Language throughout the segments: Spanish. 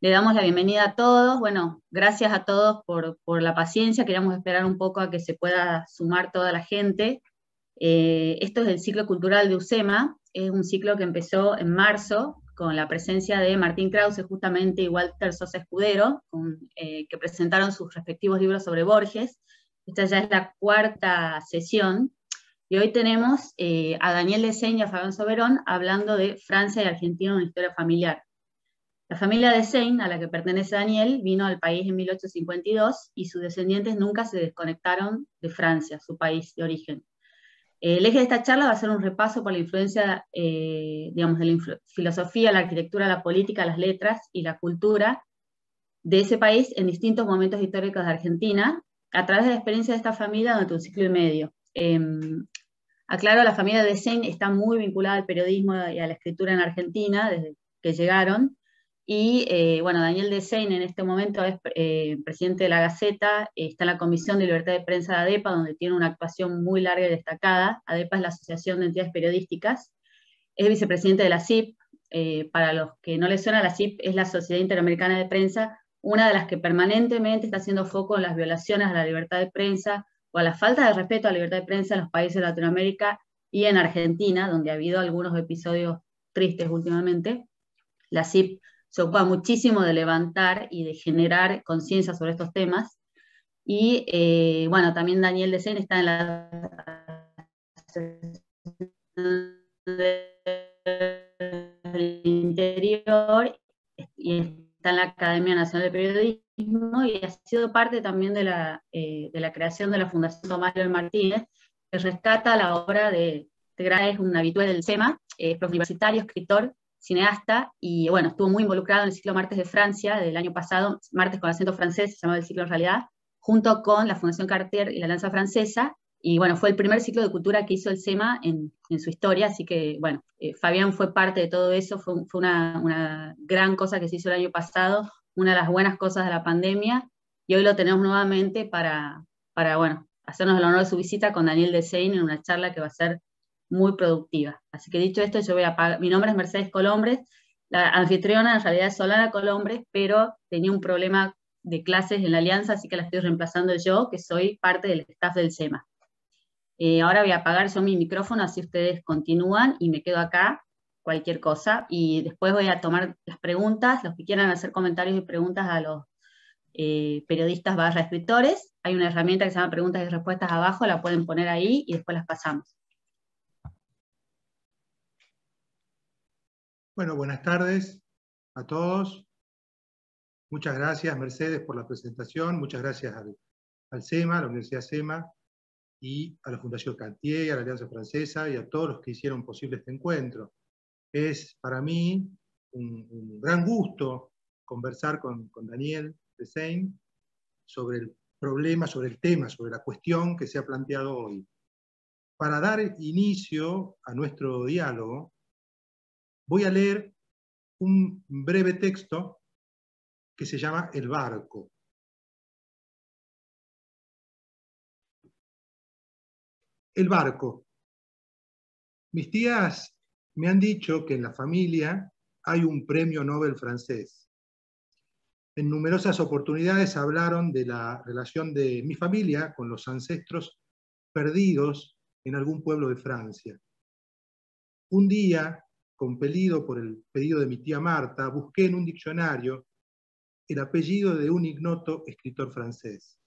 Le damos la bienvenida a todos. Bueno, gracias a todos por, por la paciencia. Queríamos esperar un poco a que se pueda sumar toda la gente. Eh, esto es el ciclo cultural de UCEMA. Es un ciclo que empezó en marzo con la presencia de Martín Krause justamente y Walter Sosa Escudero, con, eh, que presentaron sus respectivos libros sobre Borges. Esta ya es la cuarta sesión. Y hoy tenemos eh, a Daniel Deseña y a Fabián Soberón hablando de Francia y Argentina en historia familiar. La familia de Sein, a la que pertenece Daniel, vino al país en 1852 y sus descendientes nunca se desconectaron de Francia, su país de origen. Eh, el eje de esta charla va a ser un repaso por la influencia, eh, digamos, de la filosofía, la arquitectura, la política, las letras y la cultura de ese país en distintos momentos históricos de Argentina, a través de la experiencia de esta familia durante un ciclo y medio. Em, aclaro, la familia de Sein está muy vinculada al periodismo y a la escritura en Argentina desde que llegaron, y eh, bueno, Daniel Desein en este momento es eh, presidente de la Gaceta, está en la Comisión de Libertad de Prensa de ADEPA, donde tiene una actuación muy larga y destacada. ADEPA es la Asociación de Entidades Periodísticas, es vicepresidente de la CIP. Eh, para los que no les suena, la CIP es la Sociedad Interamericana de Prensa, una de las que permanentemente está haciendo foco en las violaciones a la libertad de prensa o a la falta de respeto a la libertad de prensa en los países de Latinoamérica y en Argentina, donde ha habido algunos episodios tristes últimamente. La CIP se ocupa muchísimo de levantar y de generar conciencia sobre estos temas. Y eh, bueno, también Daniel Desen está en la interior y está en la Academia Nacional de Periodismo y ha sido parte también de la, eh, creación de la Fundación Tomás León Martínez, que rescata la obra de, de es un habitual del tema eh, es eh, universitario, escritor, cineasta, y bueno, estuvo muy involucrado en el ciclo Martes de Francia del año pasado, Martes con acento francés, se llamaba el ciclo en realidad, junto con la Fundación Carter y la Lanza Francesa, y bueno, fue el primer ciclo de cultura que hizo el SEMA en, su historia, así que bueno, eh, Fabián fue parte de todo eso, fue, una, gran cosa que se hizo el año pasado, una de las buenas cosas de la pandemia, y hoy lo tenemos nuevamente para, para bueno, hacernos el honor de su visita con Daniel Desein en una charla que va a ser muy productiva. Así que dicho esto, yo voy a apagar. Mi nombre es Mercedes Colombres, la anfitriona en realidad es Solana Colombres, pero tenía un problema de clases en la alianza, así que la estoy reemplazando yo, que soy parte del staff del SEMA. Eh, ahora voy a apagar yo mi micrófono, así ustedes continúan y me quedo acá, cualquier cosa, y después voy a tomar las preguntas, los que quieran hacer comentarios y preguntas a los eh, periodistas barra escritores. Hay una herramienta que se llama preguntas y respuestas abajo, la pueden poner ahí y después las pasamos. Bueno, buenas tardes a todos. Muchas gracias, Mercedes, por la presentación. Muchas gracias al, Cema, a la Universidad SEMA, y a la Fundación Cantier, a la Alianza Francesa y a todos los que hicieron posible este encuentro. Es para mí un, gran gusto conversar con, con Daniel Sein sobre el problema, sobre el tema, sobre la cuestión que se ha planteado hoy. Para dar inicio a nuestro diálogo, Voy a leer un breve texto que se llama El barco. El barco. Mis tías me han dicho que en la familia hay un premio Nobel francés. En numerosas oportunidades hablaron de la relación de mi familia con los ancestros perdidos en algún pueblo de Francia. Un día compelido por el pedido de mi tía Marta, busqué en un diccionario el apellido de un ignoto escritor francés.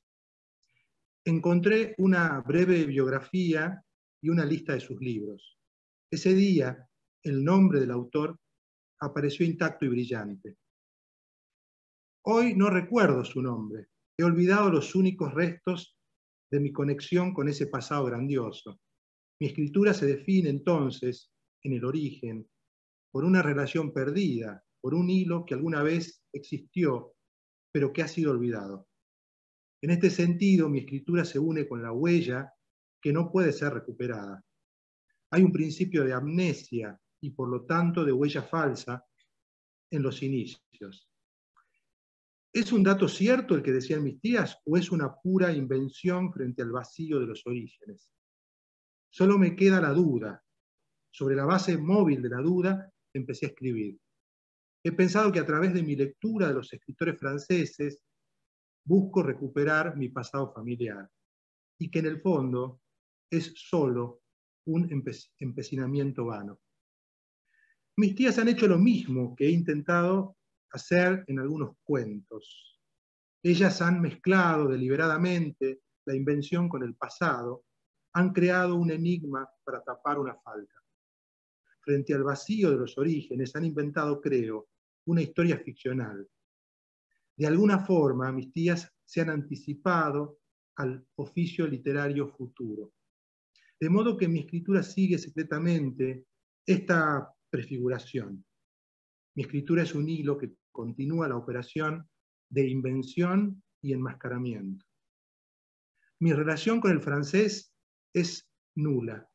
Encontré una breve biografía y una lista de sus libros. Ese día, el nombre del autor apareció intacto y brillante. Hoy no recuerdo su nombre, he olvidado los únicos restos de mi conexión con ese pasado grandioso. Mi escritura se define entonces en el origen, por una relación perdida, por un hilo que alguna vez existió, pero que ha sido olvidado. En este sentido, mi escritura se une con la huella que no puede ser recuperada. Hay un principio de amnesia y por lo tanto de huella falsa en los inicios. ¿Es un dato cierto el que decían mis tías o es una pura invención frente al vacío de los orígenes? Solo me queda la duda. Sobre la base móvil de la duda empecé a escribir. He pensado que a través de mi lectura de los escritores franceses busco recuperar mi pasado familiar y que en el fondo es solo un empecinamiento vano. Mis tías han hecho lo mismo que he intentado hacer en algunos cuentos. Ellas han mezclado deliberadamente la invención con el pasado, han creado un enigma para tapar una falta frente al vacío de los orígenes, han inventado, creo, una historia ficcional. De alguna forma, mis tías se han anticipado al oficio literario futuro. De modo que mi escritura sigue secretamente esta prefiguración. Mi escritura es un hilo que continúa la operación de invención y enmascaramiento. Mi relación con el francés es nula.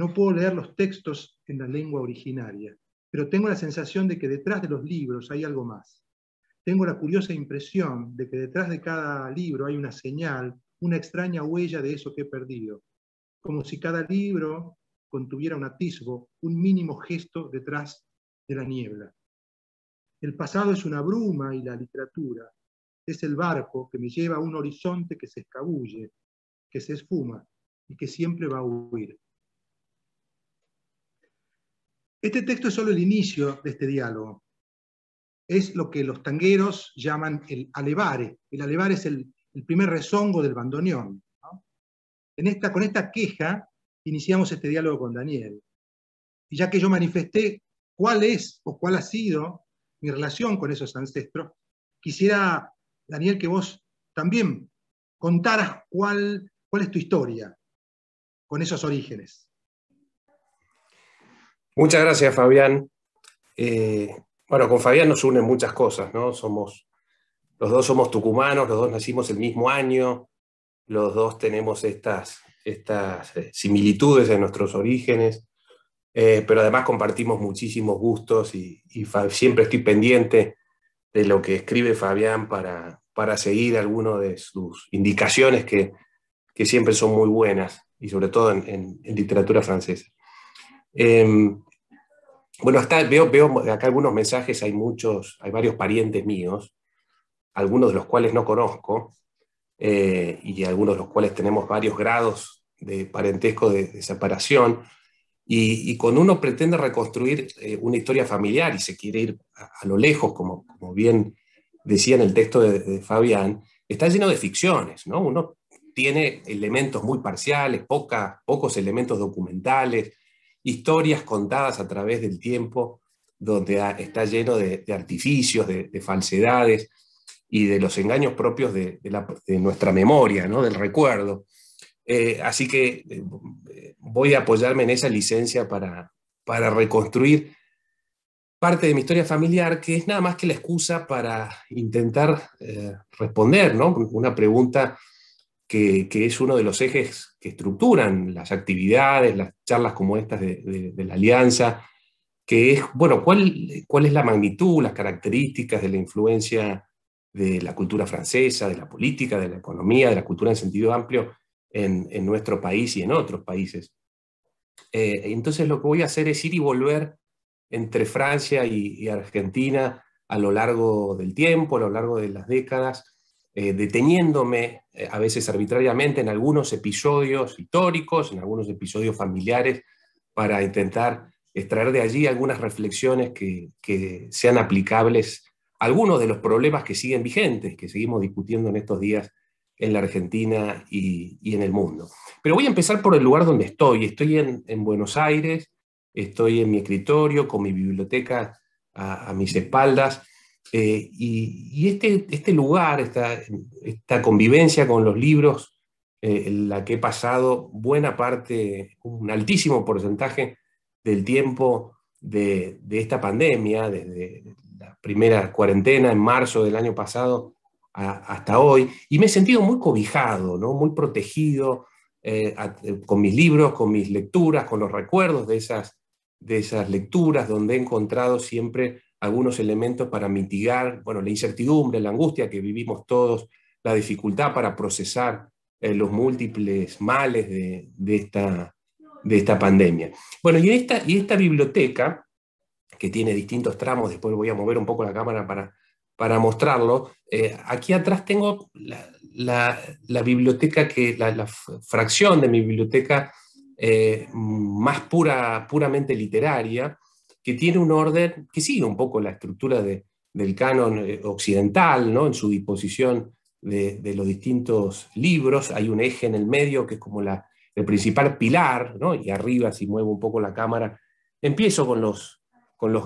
No puedo leer los textos en la lengua originaria, pero tengo la sensación de que detrás de los libros hay algo más. Tengo la curiosa impresión de que detrás de cada libro hay una señal, una extraña huella de eso que he perdido, como si cada libro contuviera un atisbo, un mínimo gesto detrás de la niebla. El pasado es una bruma y la literatura es el barco que me lleva a un horizonte que se escabulle, que se esfuma y que siempre va a huir. Este texto es solo el inicio de este diálogo. Es lo que los tangueros llaman el alevare. El alevare es el, primer rezongo del bandoneón. En esta, con esta queja iniciamos este diálogo con Daniel. Y ya que yo manifesté cuál es o cuál ha sido mi relación con esos ancestros, quisiera, Daniel, que vos también contaras cuál, cuál es tu historia con esos orígenes. Muchas gracias, Fabián. Eh, bueno, con Fabián nos unen muchas cosas, ¿no? Somos, los dos somos tucumanos, los dos nacimos el mismo año, los dos tenemos estas, estas eh, similitudes en nuestros orígenes, eh, pero además compartimos muchísimos gustos y, siempre estoy pendiente de lo que escribe Fabián para, para seguir algunas de sus indicaciones que, que, siempre son muy buenas, y sobre todo en literatura francesa. Em, bueno, hasta veo, veo acá algunos mensajes, hay muchos, hay varios parientes míos, algunos de los cuales no conozco, eh, y algunos de los cuales tenemos varios grados de parentesco de, separación, y, con uno pretende reconstruir eh, una historia familiar y se quiere ir a, lo lejos, como, bien decía en el texto de, Fabián, está lleno de ficciones, ¿no? Uno tiene elementos muy parciales, pocos elementos documentales, historias contadas a través del tiempo, donde está lleno de, artificios, de, falsedades y de los engaños propios de, nuestra memoria, ¿no? del recuerdo. Eh, así que eh, voy a apoyarme en esa licencia para, para reconstruir parte de mi historia familiar, que es nada más que la excusa para intentar eh, responder una pregunta que, es uno de los ejes que estructuran las actividades, las charlas como estas de, la alianza, que es, bueno, ¿cuál, es la magnitud, las características de la influencia de la cultura francesa, de la política, de la economía, de la cultura en sentido amplio en, nuestro país y en otros países? Eh, entonces lo que voy a hacer es ir y volver entre Francia y Argentina a lo largo del tiempo, a lo largo de las décadas, eh, deteniéndome eh, a veces arbitrariamente en algunos episodios históricos, en algunos episodios familiares, para intentar extraer de allí algunas reflexiones que, sean aplicables a algunos de los problemas que siguen vigentes, que seguimos discutiendo en estos días en la Argentina y, en el mundo. Pero voy a empezar por el lugar donde estoy. Estoy en, Buenos Aires, estoy en mi escritorio, con mi biblioteca a mis espaldas, eh, y, este, este, lugar, esta, esta, convivencia con los libros, eh, en la que he pasado buena parte, un altísimo porcentaje del tiempo de, esta pandemia, desde la primera cuarentena en marzo del año pasado hasta hoy, y me he sentido muy cobijado, ¿no? muy protegido eh, con mis libros, con mis lecturas, con los recuerdos de esas, de esas lecturas, donde he encontrado siempre algunos elementos para mitigar, la incertidumbre, la angustia que vivimos todos, la dificultad para procesar eh, los múltiples males de, de, esta, pandemia. Bueno, y esta, y esta biblioteca, que tiene distintos tramos, después voy a mover un poco la cámara para, mostrarlo, eh, aquí atrás tengo la, biblioteca, que, la, fracción de mi biblioteca eh, más pura, puramente literaria, que tiene un orden que sigue un poco la estructura del canon eh, occidental, ¿no? en su disposición de, los distintos libros. Hay un eje en el medio que es como el principal pilar, y arriba, si muevo un poco la cámara, empiezo con los,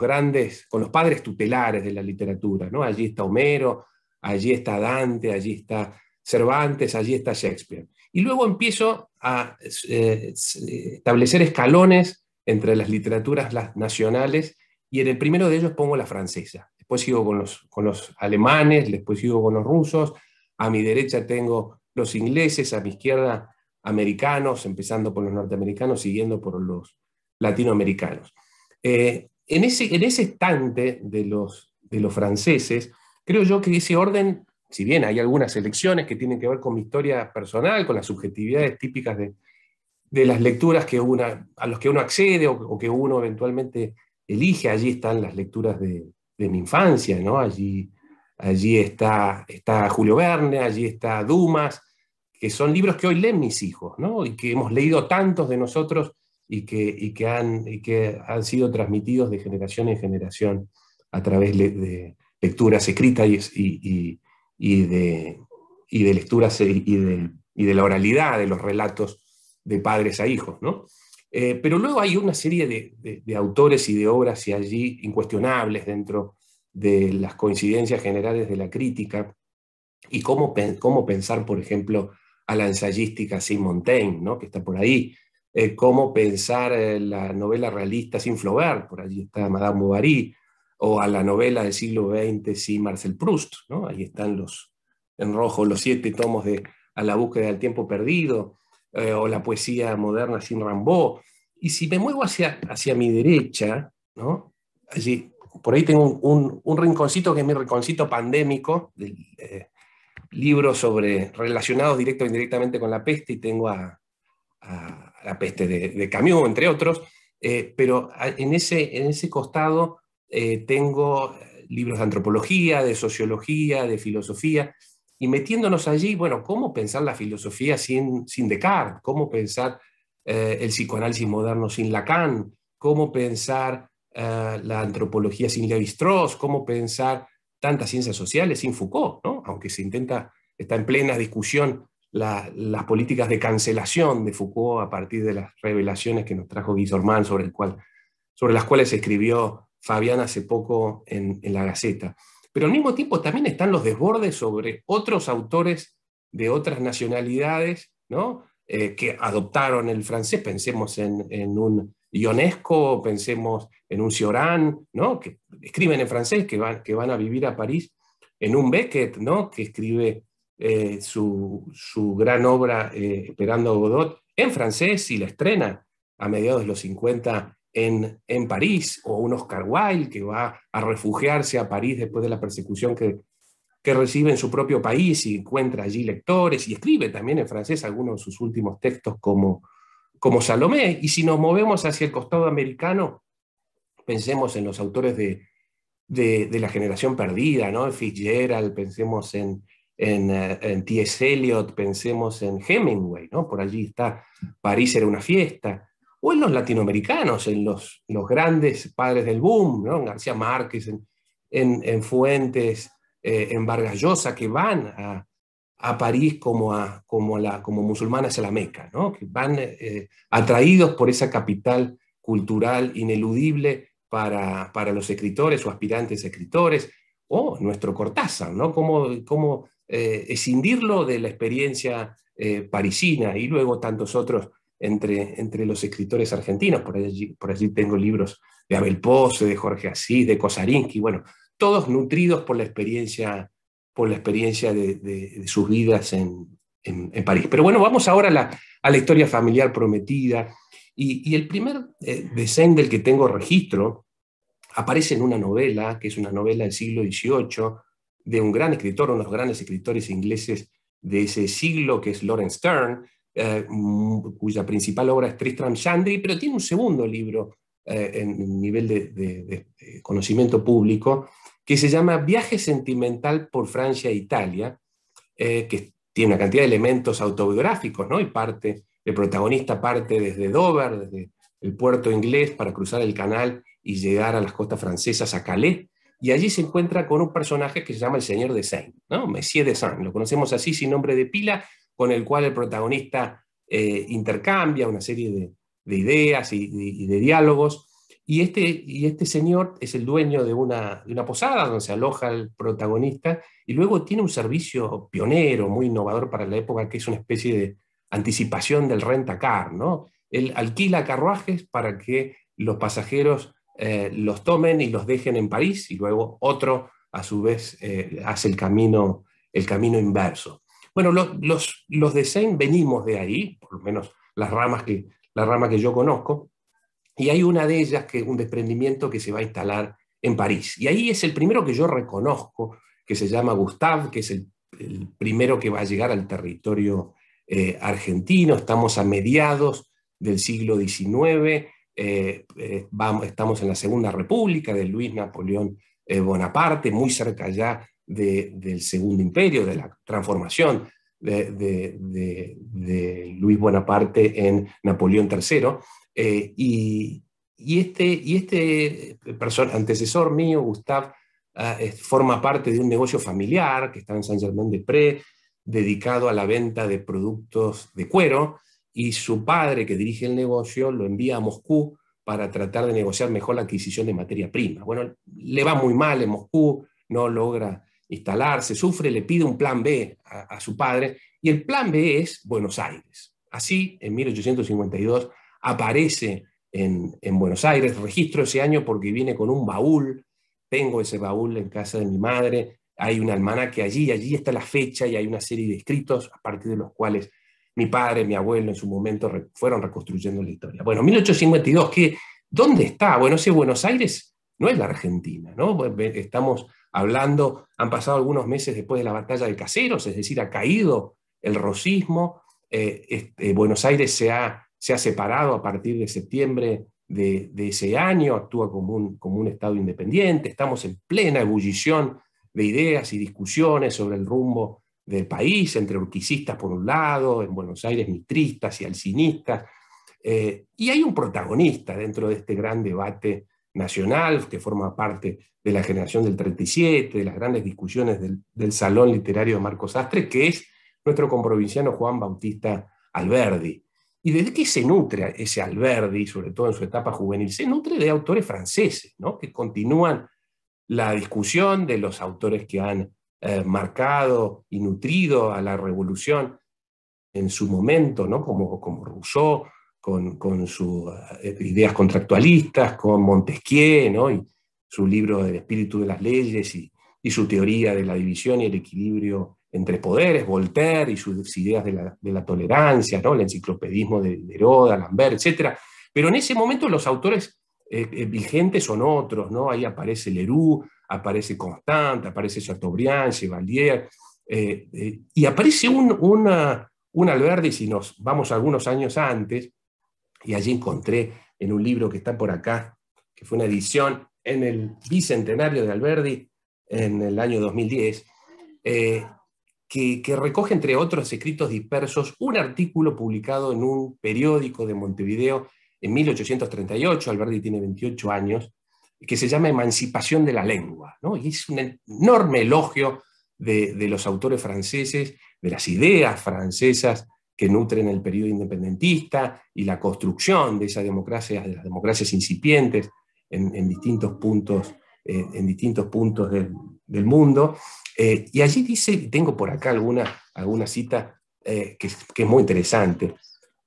grandes, con los padres tutelares de la literatura. ¿no? Allí está Homero, allí está Dante, allí está Cervantes, allí está Shakespeare. Y luego empiezo a eh, eh, establecer escalones entre las literaturas las nacionales y en el primero de ellos pongo la francesa. Después sigo con los, con los alemanes, después sigo con los rusos, a mi derecha tengo los ingleses, a mi izquierda americanos, empezando por los norteamericanos, siguiendo por los latinoamericanos. Eh, en, ese, en ese estante de los, de los franceses, creo yo que ese orden, si bien hay algunas elecciones que tienen que ver con mi historia personal, con las subjetividades típicas de, de las lecturas que a los que uno accede o, que uno eventualmente elige. Allí están las lecturas de, mi infancia, ¿no? Allí, allí está, está, Julio Verne, allí está Dumas, que son libros que hoy leen mis hijos, ¿no? Y que hemos leído tantos de nosotros y que, que, han, que han, sido transmitidos de generación en generación a través de, lecturas escritas y, y, de, y de lecturas y de la oralidad, de los relatos de padres a hijos, ¿no? Eh, pero luego hay una serie de, autores y de obras y allí incuestionables dentro de las coincidencias generales de la crítica y cómo, cómo pensar, por ejemplo, a la ensayística sin Montaigne, ¿no? que está por ahí, eh, cómo pensar eh, la novela realista sin Flaubert, por allí está Madame Bovary, o a la novela del siglo XX sin Marcel Proust, ¿no? ahí están los, en rojo los siete tomos de A la búsqueda del tiempo perdido, eh, o la poesía moderna sin Rimbaud, Y si me muevo hacia, hacia mi derecha, Allí, por ahí tengo un, rinconcito que es mi rinconcito pandémico, eh, libros sobre, relacionados directo o e indirectamente con la peste, y tengo a, la peste de, de, Camus, entre otros, eh, pero en ese, en ese costado tengo libros de antropología, de sociología, de filosofía, y metiéndonos allí, bueno, ¿cómo pensar la filosofía sin, sin Descartes? ¿Cómo pensar eh, el psicoanálisis moderno sin Lacan? ¿Cómo pensar eh, la antropología sin Lévi-Strauss? ¿Cómo pensar tantas ciencias sociales sin Foucault? Aunque se intenta, está en plena discusión las políticas de cancelación de Foucault a partir de las revelaciones que nos trajo Guizormán, sobre, sobre las cuales escribió Fabián hace poco en, en La Gaceta pero al mismo tiempo también están los desbordes sobre otros autores de otras nacionalidades, ¿no? Eh, que adoptaron el francés, pensemos en, un Ionesco, pensemos en un Cioran, ¿no? que escriben en francés, que van, que van a vivir a París, en un Beckett, ¿no? que escribe eh, su, gran obra eh, Esperando a Godot en francés y la estrena a mediados de los 50 en, París, o un Oscar Wilde que va a refugiarse a París después de la persecución que, recibe en su propio país y encuentra allí lectores y escribe también en francés algunos de sus últimos textos como, como Salomé. Y si nos movemos hacia el costado americano, pensemos en los autores de, la generación perdida, ¿no? Fitzgerald, pensemos en, en, eh, en T.S. Eliot, pensemos en Hemingway, ¿no? Por allí está París era una fiesta o en los latinoamericanos, en los, grandes padres del boom, en García Márquez, en, Fuentes, eh, en Vargas que van a, París como, a, como, a la, como musulmanes a Meca, ¿no? que van eh, atraídos por esa capital cultural ineludible para, los escritores o aspirantes escritores, o nuestro Cortázar, ¿no? Cómo, eh, escindirlo de la experiencia parisina y luego tantos otros entre, los escritores argentinos. Por allí, tengo libros de Abel Pose, de Jorge Asís, de Kosarinsky, bueno, todos nutridos por la experiencia, por la experiencia de, sus vidas en, París. Pero bueno, vamos ahora a la, historia familiar prometida. Y, el primer eh, desen del que tengo registro aparece en una novela, que es una novela del siglo XVIII, de un gran escritor, unos grandes escritores ingleses de ese siglo, que es Lawrence Stern, eh, mm, cuya principal obra es Tristram Shandy, pero tiene un segundo libro eh, en nivel de, conocimiento público que se llama Viaje Sentimental por Francia e Italia, eh, que tiene una cantidad de elementos autobiográficos, ¿no? Y parte, el protagonista parte desde Dover, desde el puerto inglés, para cruzar el canal y llegar a las costas francesas, a Calais, y allí se encuentra con un personaje que se llama el señor de Saint, ¿no? Monsieur de Saint, lo conocemos así sin nombre de pila, con el cual el protagonista eh, intercambia una serie de, ideas y, de diálogos. Y este, y este señor es el dueño de una, de una, posada donde se aloja el protagonista y luego tiene un servicio pionero, muy innovador para la época, que es una especie de anticipación del rentacar. ¿no? Él alquila carruajes para que los pasajeros eh, los tomen y los dejen en París y luego otro, a su vez, eh, hace el camino, el camino inverso. Bueno, los, los, de venimos de ahí, por lo menos las ramas que, la rama que yo conozco, y hay una de ellas que es un desprendimiento que se va a instalar en París. Y ahí es el primero que yo reconozco, que se llama Gustave, que es el, primero que va a llegar al territorio eh, argentino. Estamos a mediados del siglo XIX, eh, eh, estamos en la Segunda República de Luis Napoleón Bonaparte, muy cerca ya del Segundo Imperio, de la transformación de, Luis Bonaparte en Napoleón III. Eh, y, este, y este antecesor mío, Gustav, ah, forma parte de un negocio familiar que está en San Germán de Pré, dedicado a la venta de productos de cuero, y su padre, que dirige el negocio, lo envía a Moscú para tratar de negociar mejor la adquisición de materia prima. Bueno, le va muy mal en Moscú, no logra instalarse, sufre, le pide un plan B a, su padre, y el plan B es Buenos Aires. Así, en 1852 aparece en, Buenos Aires, registro ese año porque viene con un baúl, tengo ese baúl en casa de mi madre, hay un almanaque allí, allí está la fecha y hay una serie de escritos a partir de los cuales mi padre, mi abuelo en su momento fueron reconstruyendo la historia. Bueno, 1852, ¿qué, ¿dónde está? Bueno, ese Buenos Aires no es la Argentina, ¿no? Estamos hablando, han pasado algunos meses después de la batalla de Caseros, es decir, ha caído el rosismo, eh, este, eh, Buenos Aires se ha, se ha, separado a partir de septiembre de, ese año, actúa como un, como un, Estado independiente, estamos en plena ebullición de ideas y discusiones sobre el rumbo del país, entre urquicistas por un lado, en Buenos Aires mitristas y alcinistas, eh, y hay un protagonista dentro de este gran debate nacional, que forma parte de la generación del 37, de las grandes discusiones del, Salón Literario de Marcos Astre, que es nuestro comprovinciano Juan Bautista Alberdi. ¿Y de qué se nutre ese Alberdi, sobre todo en su etapa juvenil? Se nutre de autores franceses, ¿no? que continúan la discusión de los autores que han eh, marcado y nutrido a la revolución en su momento, ¿no? como, como Rousseau, con, sus eh, ideas contractualistas, con Montesquieu, ¿no? y su libro del espíritu de las leyes y, su teoría de la división y el equilibrio entre poderes, Voltaire y sus ideas de la, tolerancia, ¿no? el enciclopedismo de Neruda, Lambert, etc. Pero en ese momento los autores eh, eh, vigentes son otros, ¿no? Ahí aparece Leroux, aparece Constant, aparece Chateaubriand, Chevalier, y aparece un, una, si nos vamos algunos años antes, y allí encontré en un libro que está por acá, que fue una edición en el bicentenario de Alberdi en el año 2010, eh, que, recoge, entre otros escritos dispersos, un artículo publicado en un periódico de Montevideo en 1838, Alberdi tiene 28 años, que se llama Emancipación de la Lengua, ¿no? y es un enorme elogio de los autores franceses, de las ideas francesas, que nutren el periodo independentista y la construcción de esas democracias, de las democracias incipientes en, distintos puntos, eh, en distintos puntos del, mundo. Eh, y allí dice, tengo por acá alguna, alguna cita eh, que, que es muy interesante,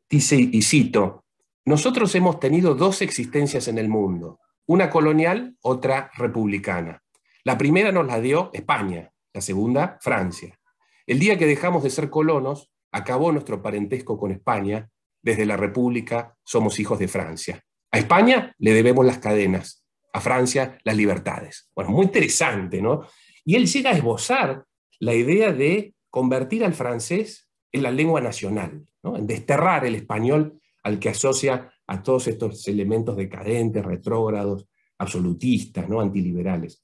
dice, y cito, nosotros hemos tenido dos existencias en el mundo, una colonial, otra republicana. La primera nos la dio España, la segunda Francia. El día que dejamos de ser colonos, acabó nuestro parentesco con España, desde la República somos hijos de Francia. A España le debemos las cadenas, a Francia las libertades. Bueno, muy interesante, ¿no? Y él llega a esbozar la idea de convertir al francés en la lengua nacional, en desterrar el español al que asocia a todos estos elementos decadentes, retrógrados, absolutistas, ¿no? antiliberales.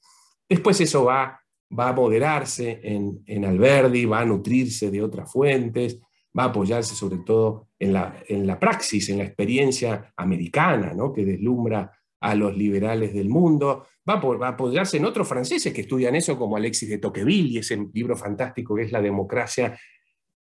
Después eso va va a moderarse en, en, Alberdi, va a nutrirse de otras fuentes, va a apoyarse sobre todo en la, praxis, en la experiencia americana, ¿no? que deslumbra a los liberales del mundo, va a, apoyarse en otros franceses que estudian eso, como Alexis de Tocqueville y ese libro fantástico que es La democracia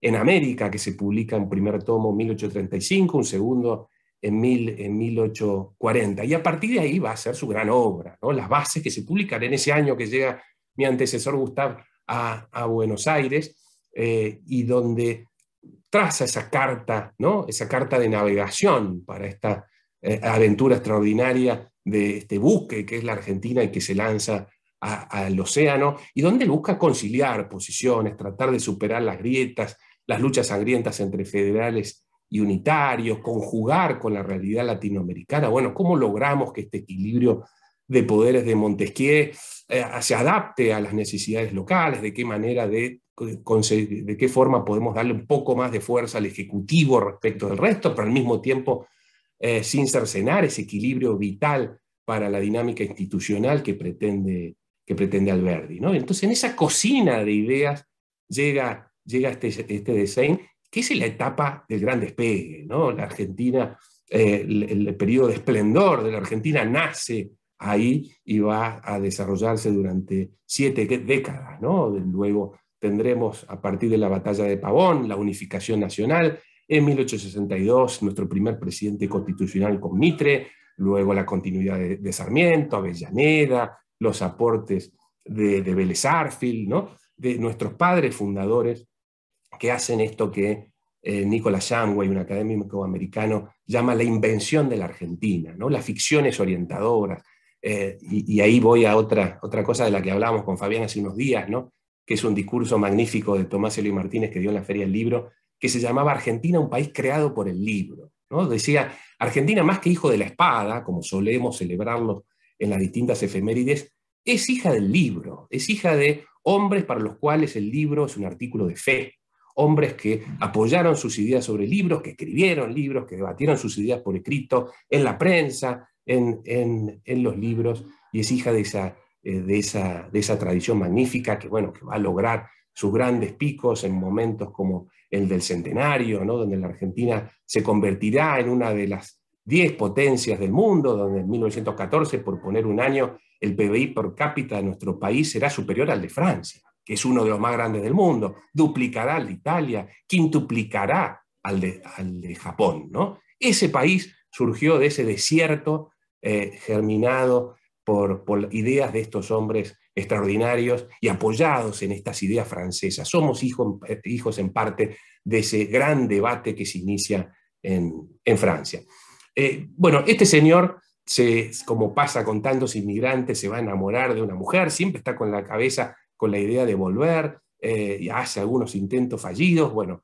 en América, que se publica en primer tomo en 1835, un segundo en, en 1840. Y a partir de ahí va a ser su gran obra, ¿no? las bases que se publican en ese año que llega mi antecesor Gustav a, Buenos Aires eh, y donde traza esa carta, ¿no? esa carta de navegación para esta eh, aventura extraordinaria de este buque que es la Argentina y que se lanza al océano y donde busca conciliar posiciones, tratar de superar las grietas, las luchas sangrientas entre federales y unitarios, conjugar con la realidad latinoamericana. Bueno, ¿cómo logramos que este equilibrio de poderes de Montesquieu eh, se adapte a las necesidades locales, de qué manera, eh, de, qué forma podemos darle un poco más de fuerza al Ejecutivo respecto del resto, pero al mismo tiempo eh, sin cercenar ese equilibrio vital para la dinámica institucional que pretende, que pretende Alberti. ¿no? Entonces, en esa cocina de ideas llega, llega este, este design, que es la etapa del gran despegue. ¿no? La Argentina, el, el, periodo de esplendor de la Argentina nace ahí y va a desarrollarse durante siete décadas. Luego tendremos, a partir de la batalla de Pavón, la unificación nacional. En 1862, nuestro primer presidente constitucional con Mitre, luego la continuidad de, Sarmiento, Avellaneda, los aportes de, de Vélez ¿no? de nuestros padres fundadores que hacen esto que eh, Nicholas un académico americano, llama la invención de la Argentina, ¿no? las ficciones orientadoras, eh, y, ahí voy a otra, otra cosa de la que hablamos con Fabián hace unos días, ¿no? que es un discurso magnífico de Tomás Eloy Martínez que dio en la Feria del Libro, que se llamaba Argentina, un país creado por el libro. ¿no? Decía, Argentina más que hijo de la espada, como solemos celebrarlo en las distintas efemérides, es hija del libro, es hija de hombres para los cuales el libro es un artículo de fe, hombres que apoyaron sus ideas sobre libros, que escribieron libros, que debatieron sus ideas por escrito en la prensa, en, en, en los libros y es hija eh, de esa, tradición magnífica que, bueno, que va a lograr sus grandes picos en momentos como el del centenario, donde la Argentina se convertirá en una de las 10 potencias del mundo, donde en 1914, por poner un año, el PBI por cápita de nuestro país será superior al de Francia, que es uno de los más grandes del mundo, duplicará al de Italia, quintuplicará al de, al de Japón. ¿no? Ese país surgió de ese desierto eh, germinado por, ideas de estos hombres extraordinarios y apoyados en estas ideas francesas. Somos eh, hijos en parte de ese gran debate que se inicia en, Francia. Eh, bueno, este señor, se, como pasa con tantos inmigrantes, se va a enamorar de una mujer, siempre está con la cabeza con la idea de volver, y hace algunos intentos fallidos, bueno,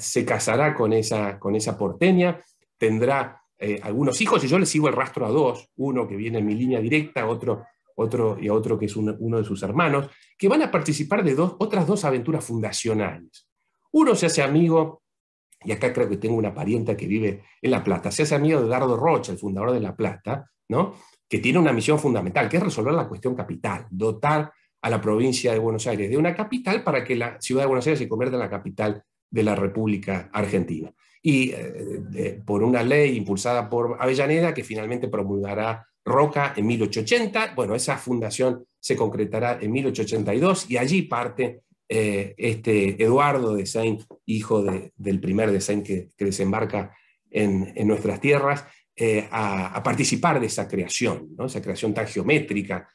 se casará con esa, con esa porteña, tendrá eh, algunos hijos y yo les sigo el rastro a dos, uno que viene en mi línea directa, otro, otro y otro que es uno de sus hermanos, que van a participar de dos, otras dos aventuras fundacionales. Uno se hace amigo, y acá creo que tengo una parienta que vive en La Plata, se hace amigo de Eduardo Rocha, el fundador de La Plata, ¿no? que tiene una misión fundamental, que es resolver la cuestión capital, dotar a la provincia de Buenos Aires de una capital para que la ciudad de Buenos Aires se convierta en la capital de la República Argentina y eh, por una ley impulsada por Avellaneda que finalmente promulgará Roca en 1880. Bueno, esa fundación se concretará en 1882 y allí parte eh, este Eduardo de Saint, hijo del primer de Saint que, desembarca en, nuestras tierras, eh, a, participar de esa creación, ¿no? esa creación tan geométrica,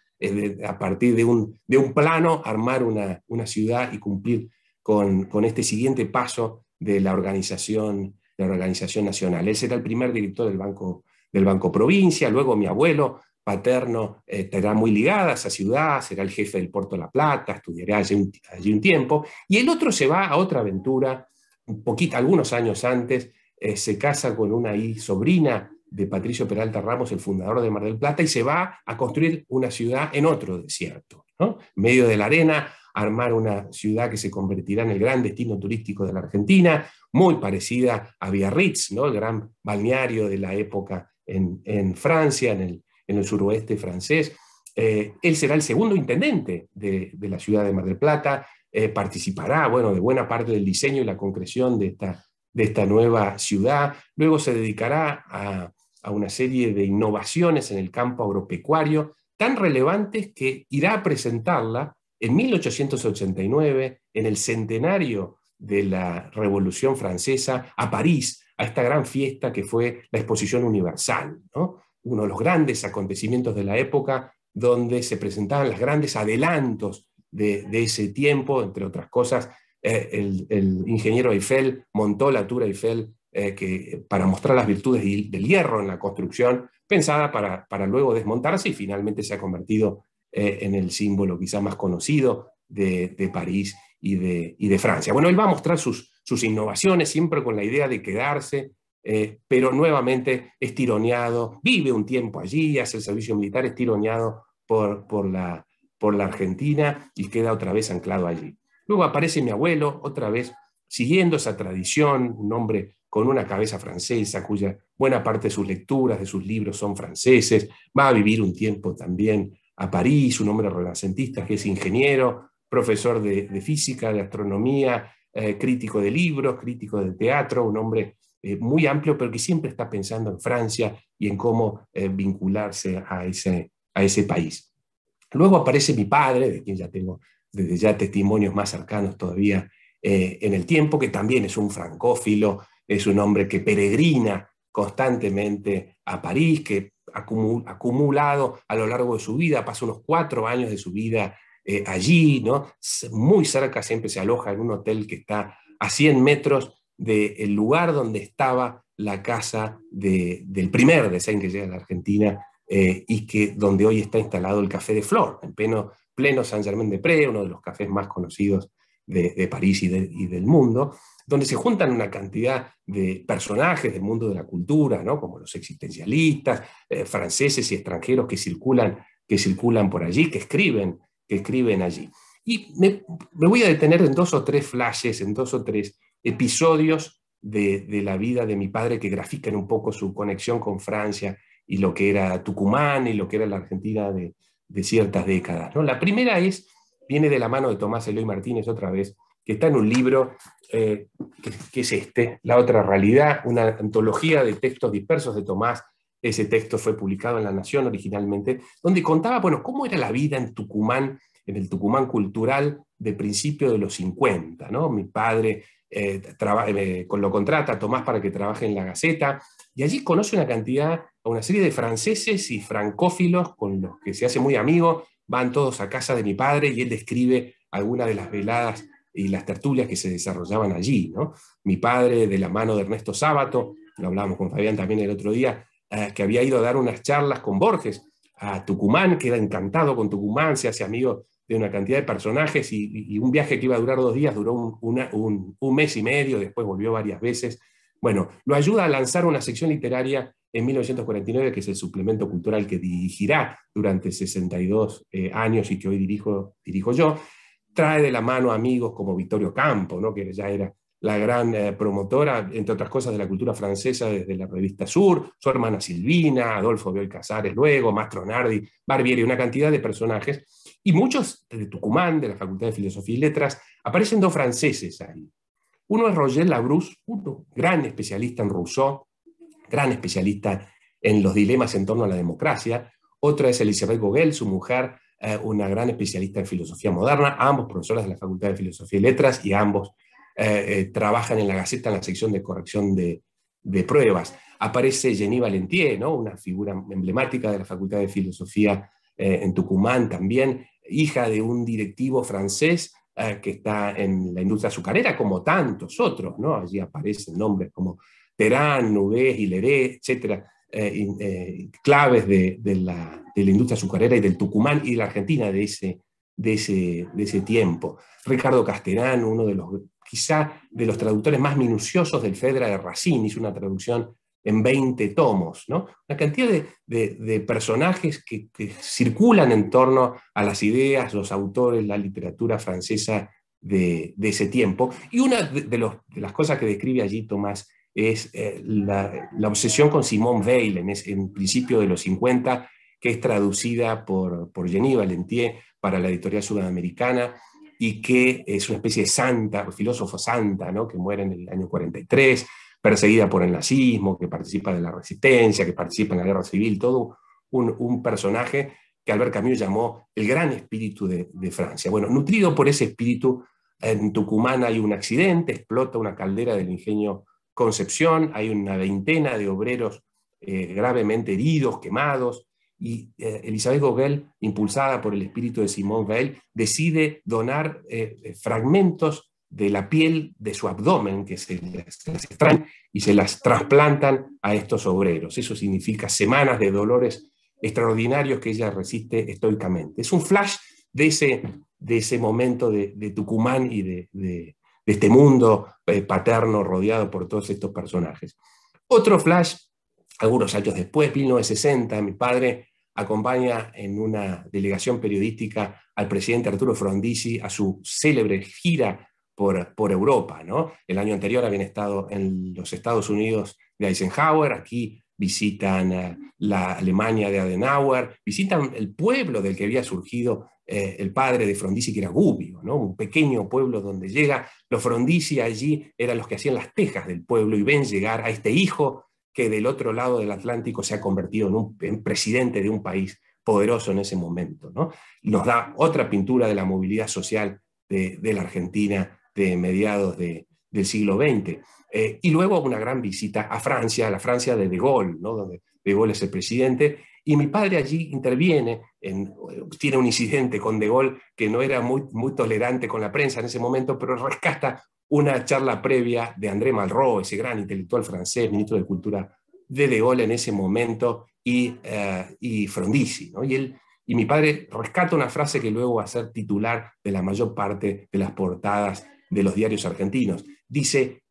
a partir de un, de un plano, armar una, ciudad y cumplir con, con este siguiente paso de la organización, organización nacional. Él será el primer director del Banco, del banco Provincia, luego mi abuelo paterno eh, estará muy ligado a esa ciudad, será el jefe del Puerto de la Plata, estudiará allí un, tiempo, y el otro se va a otra aventura, un poquito, algunos años antes, eh, se casa con una sobrina de Patricio Peralta Ramos, el fundador de Mar del Plata, y se va a construir una ciudad en otro desierto, medio de la arena, armar una ciudad que se convertirá en el gran destino turístico de la Argentina, muy parecida a Biarritz, ¿no? el gran balneario de la época en, Francia, en el, suroeste francés. Eh, él será el segundo intendente de, la ciudad de Mar del Plata, eh, participará bueno, de buena parte del diseño y la concreción de esta, de esta nueva ciudad, luego se dedicará a, a una serie de innovaciones en el campo agropecuario tan relevantes que irá a presentarla en 1889, en el centenario de la Revolución Francesa, a París, a esta gran fiesta que fue la Exposición Universal, uno de los grandes acontecimientos de la época donde se presentaban los grandes adelantos de, ese tiempo, entre otras cosas, eh, el, ingeniero Eiffel montó la Tour Eiffel eh, para mostrar las virtudes del hierro en la construcción, pensada para, para luego desmontarse y finalmente se ha convertido eh, en el símbolo quizá más conocido de, París y de, y de, Francia. Bueno, él va a mostrar sus, innovaciones, siempre con la idea de quedarse, eh, pero nuevamente es tironeado, vive un tiempo allí, hace el servicio militar, es tironeado por, por, la, por la Argentina y queda otra vez anclado allí. Luego aparece mi abuelo, otra vez siguiendo esa tradición, un hombre con una cabeza francesa, cuya buena parte de sus lecturas, de sus libros son franceses, va a vivir un tiempo también a París, un hombre renacentista que es ingeniero, profesor de, física, de astronomía, eh, crítico de libros, crítico de teatro, un hombre eh, muy amplio, pero que siempre está pensando en Francia y en cómo eh, vincularse a ese, a ese país. Luego aparece mi padre, de quien ya tengo desde ya testimonios más cercanos todavía en el tiempo, que también es un francófilo, es un hombre que peregrina constantemente a París, que acumulado a lo largo de su vida, pasa unos cuatro años de su vida eh, allí, ¿no? muy cerca siempre se aloja en un hotel que está a 100 metros del lugar donde estaba la casa del primer design que llega a la Argentina eh, y que donde hoy está instalado el Café de Flor, en pleno, pleno San Germán de Pre, uno de los cafés más conocidos de, París y, del mundo, donde se juntan una cantidad de personajes del mundo de la cultura, ¿no? como los existencialistas, eh, franceses y extranjeros que circulan, que circulan por allí, que escriben, que escriben allí. Y me, voy a detener en dos o tres flashes, en dos o tres episodios de, la vida de mi padre que grafican un poco su conexión con Francia y lo que era Tucumán y lo que era la Argentina de, ciertas décadas. ¿no? La primera es viene de la mano de Tomás Eloy Martínez otra vez, que está en un libro eh, que, es este, La otra realidad, una antología de textos dispersos de Tomás. Ese texto fue publicado en La Nación originalmente, donde contaba, bueno, cómo era la vida en Tucumán, en el Tucumán cultural de principio de los 50, ¿no? Mi padre eh, eh, lo contrata a Tomás para que trabaje en la Gaceta, y allí conoce una cantidad, a una serie de franceses y francófilos con los que se hace muy amigo, van todos a casa de mi padre y él describe algunas de las veladas y las tertulias que se desarrollaban allí. Mi padre, de la mano de Ernesto Sábato, lo hablábamos con Fabián también el otro día, eh, que había ido a dar unas charlas con Borges a Tucumán, queda encantado con Tucumán, se hace amigo de una cantidad de personajes y, un viaje que iba a durar dos días duró un, un mes y medio, después volvió varias veces. Bueno, lo ayuda a lanzar una sección literaria en 1949, que es el suplemento cultural que dirigirá durante 62 eh, años y que hoy dirijo, yo, trae de la mano amigos como Vittorio Campo, ¿no? que ya era la gran eh, promotora, entre otras cosas, de la cultura francesa desde la revista Sur, su hermana Silvina, Adolfo Bioy Casares luego, Mastro Nardi, Barbieri, una cantidad de personajes, y muchos de Tucumán, de la Facultad de Filosofía y Letras, aparecen dos franceses ahí. Uno es Roger Labrousse, un gran especialista en Rousseau, gran especialista en los dilemas en torno a la democracia. Otra es Elizabeth Gogel, su mujer, eh, una gran especialista en filosofía moderna, ambos profesoras de la Facultad de Filosofía y Letras y ambos eh, eh, trabajan en la Gaceta en la sección de corrección de, pruebas. Aparece Jenny Valentier, ¿no? una figura emblemática de la Facultad de Filosofía en Tucumán también, hija de un directivo francés que está en la industria azucarera, como tantos otros. ¿no? Allí aparecen nombres como Terán, Nubés, Hileré, etcétera, eh, eh, claves de, la, industria azucarera y del Tucumán y de la Argentina de ese, de ese, tiempo. Ricardo Castellano, uno de los, quizá de los traductores más minuciosos del Fedra de Racine, hizo una traducción en 20 tomos, ¿no? Una cantidad de, personajes que, circulan en torno a las ideas, los autores, la literatura francesa de, ese tiempo. Y una de, las cosas que describe allí Tomás es eh, la, obsesión con Simone Veil en, principio de los 50, que es traducida por, Jenny Valentier para la editorial sudamericana y que es una especie de santa, pues, filósofo santa, ¿no? que muere en el año 43, perseguida por el nazismo, que participa de la resistencia, que participa en la guerra civil, todo un, personaje que Albert Camus llamó el gran espíritu de, de Francia. Bueno, nutrido por ese espíritu, en Tucumán hay un accidente, explota una caldera del ingenio Concepción, hay una veintena de obreros eh, gravemente heridos, quemados, y eh, Elizabeth Gogel, impulsada por el espíritu de Simón Weil, decide donar eh, fragmentos de la piel de su abdomen que se extraen y se las trasplantan a estos obreros. Eso significa semanas de dolores extraordinarios que ella resiste estoicamente. Es un flash de ese, de ese momento de, Tucumán y de, de este mundo eh, paterno rodeado por todos estos personajes. Otro flash, algunos años después, 1960, mi padre acompaña en una delegación periodística al presidente Arturo Frondizi a su célebre gira por, Europa. El año anterior habían estado en los Estados Unidos de Eisenhower, aquí visitan eh, la Alemania de Adenauer, visitan el pueblo del que había surgido eh, el padre de Frondizi, que era Gubbio, un pequeño pueblo donde llega. Los Frondizi allí eran los que hacían las tejas del pueblo y ven llegar a este hijo que del otro lado del Atlántico se ha convertido en, un, presidente de un país poderoso en ese momento. Nos da otra pintura de la movilidad social de, la Argentina de mediados del siglo XX. Eh, y luego una gran visita a Francia, a la Francia de De Gaulle, donde De Gaulle es el presidente, y mi padre allí interviene, tiene un incidente con De Gaulle que no era muy, tolerante con la prensa en ese momento, pero rescata una charla previa de André Malraux, ese gran intelectual francés, ministro de Cultura de De Gaulle en ese momento, y, eh, Frondizi. Y, él, y mi padre rescata una frase que luego va a ser titular de la mayor parte de las portadas de los diarios argentinos. Dice,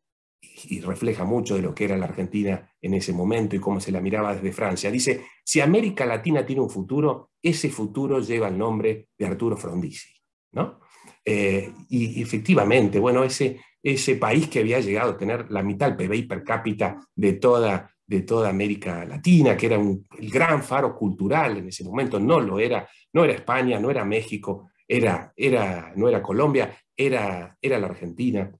y refleja mucho de lo que era la Argentina en ese momento y cómo se la miraba desde Francia. Dice, si América Latina tiene un futuro, ese futuro lleva el nombre de Arturo Frondizi. ¿no? Eh, y efectivamente, bueno, ese, ese país que había llegado a tener la mitad del PBI per cápita de toda, de toda América Latina, que era un, el gran faro cultural en ese momento, no lo era, no era España, no era México, era, era, no era Colombia, era, era la Argentina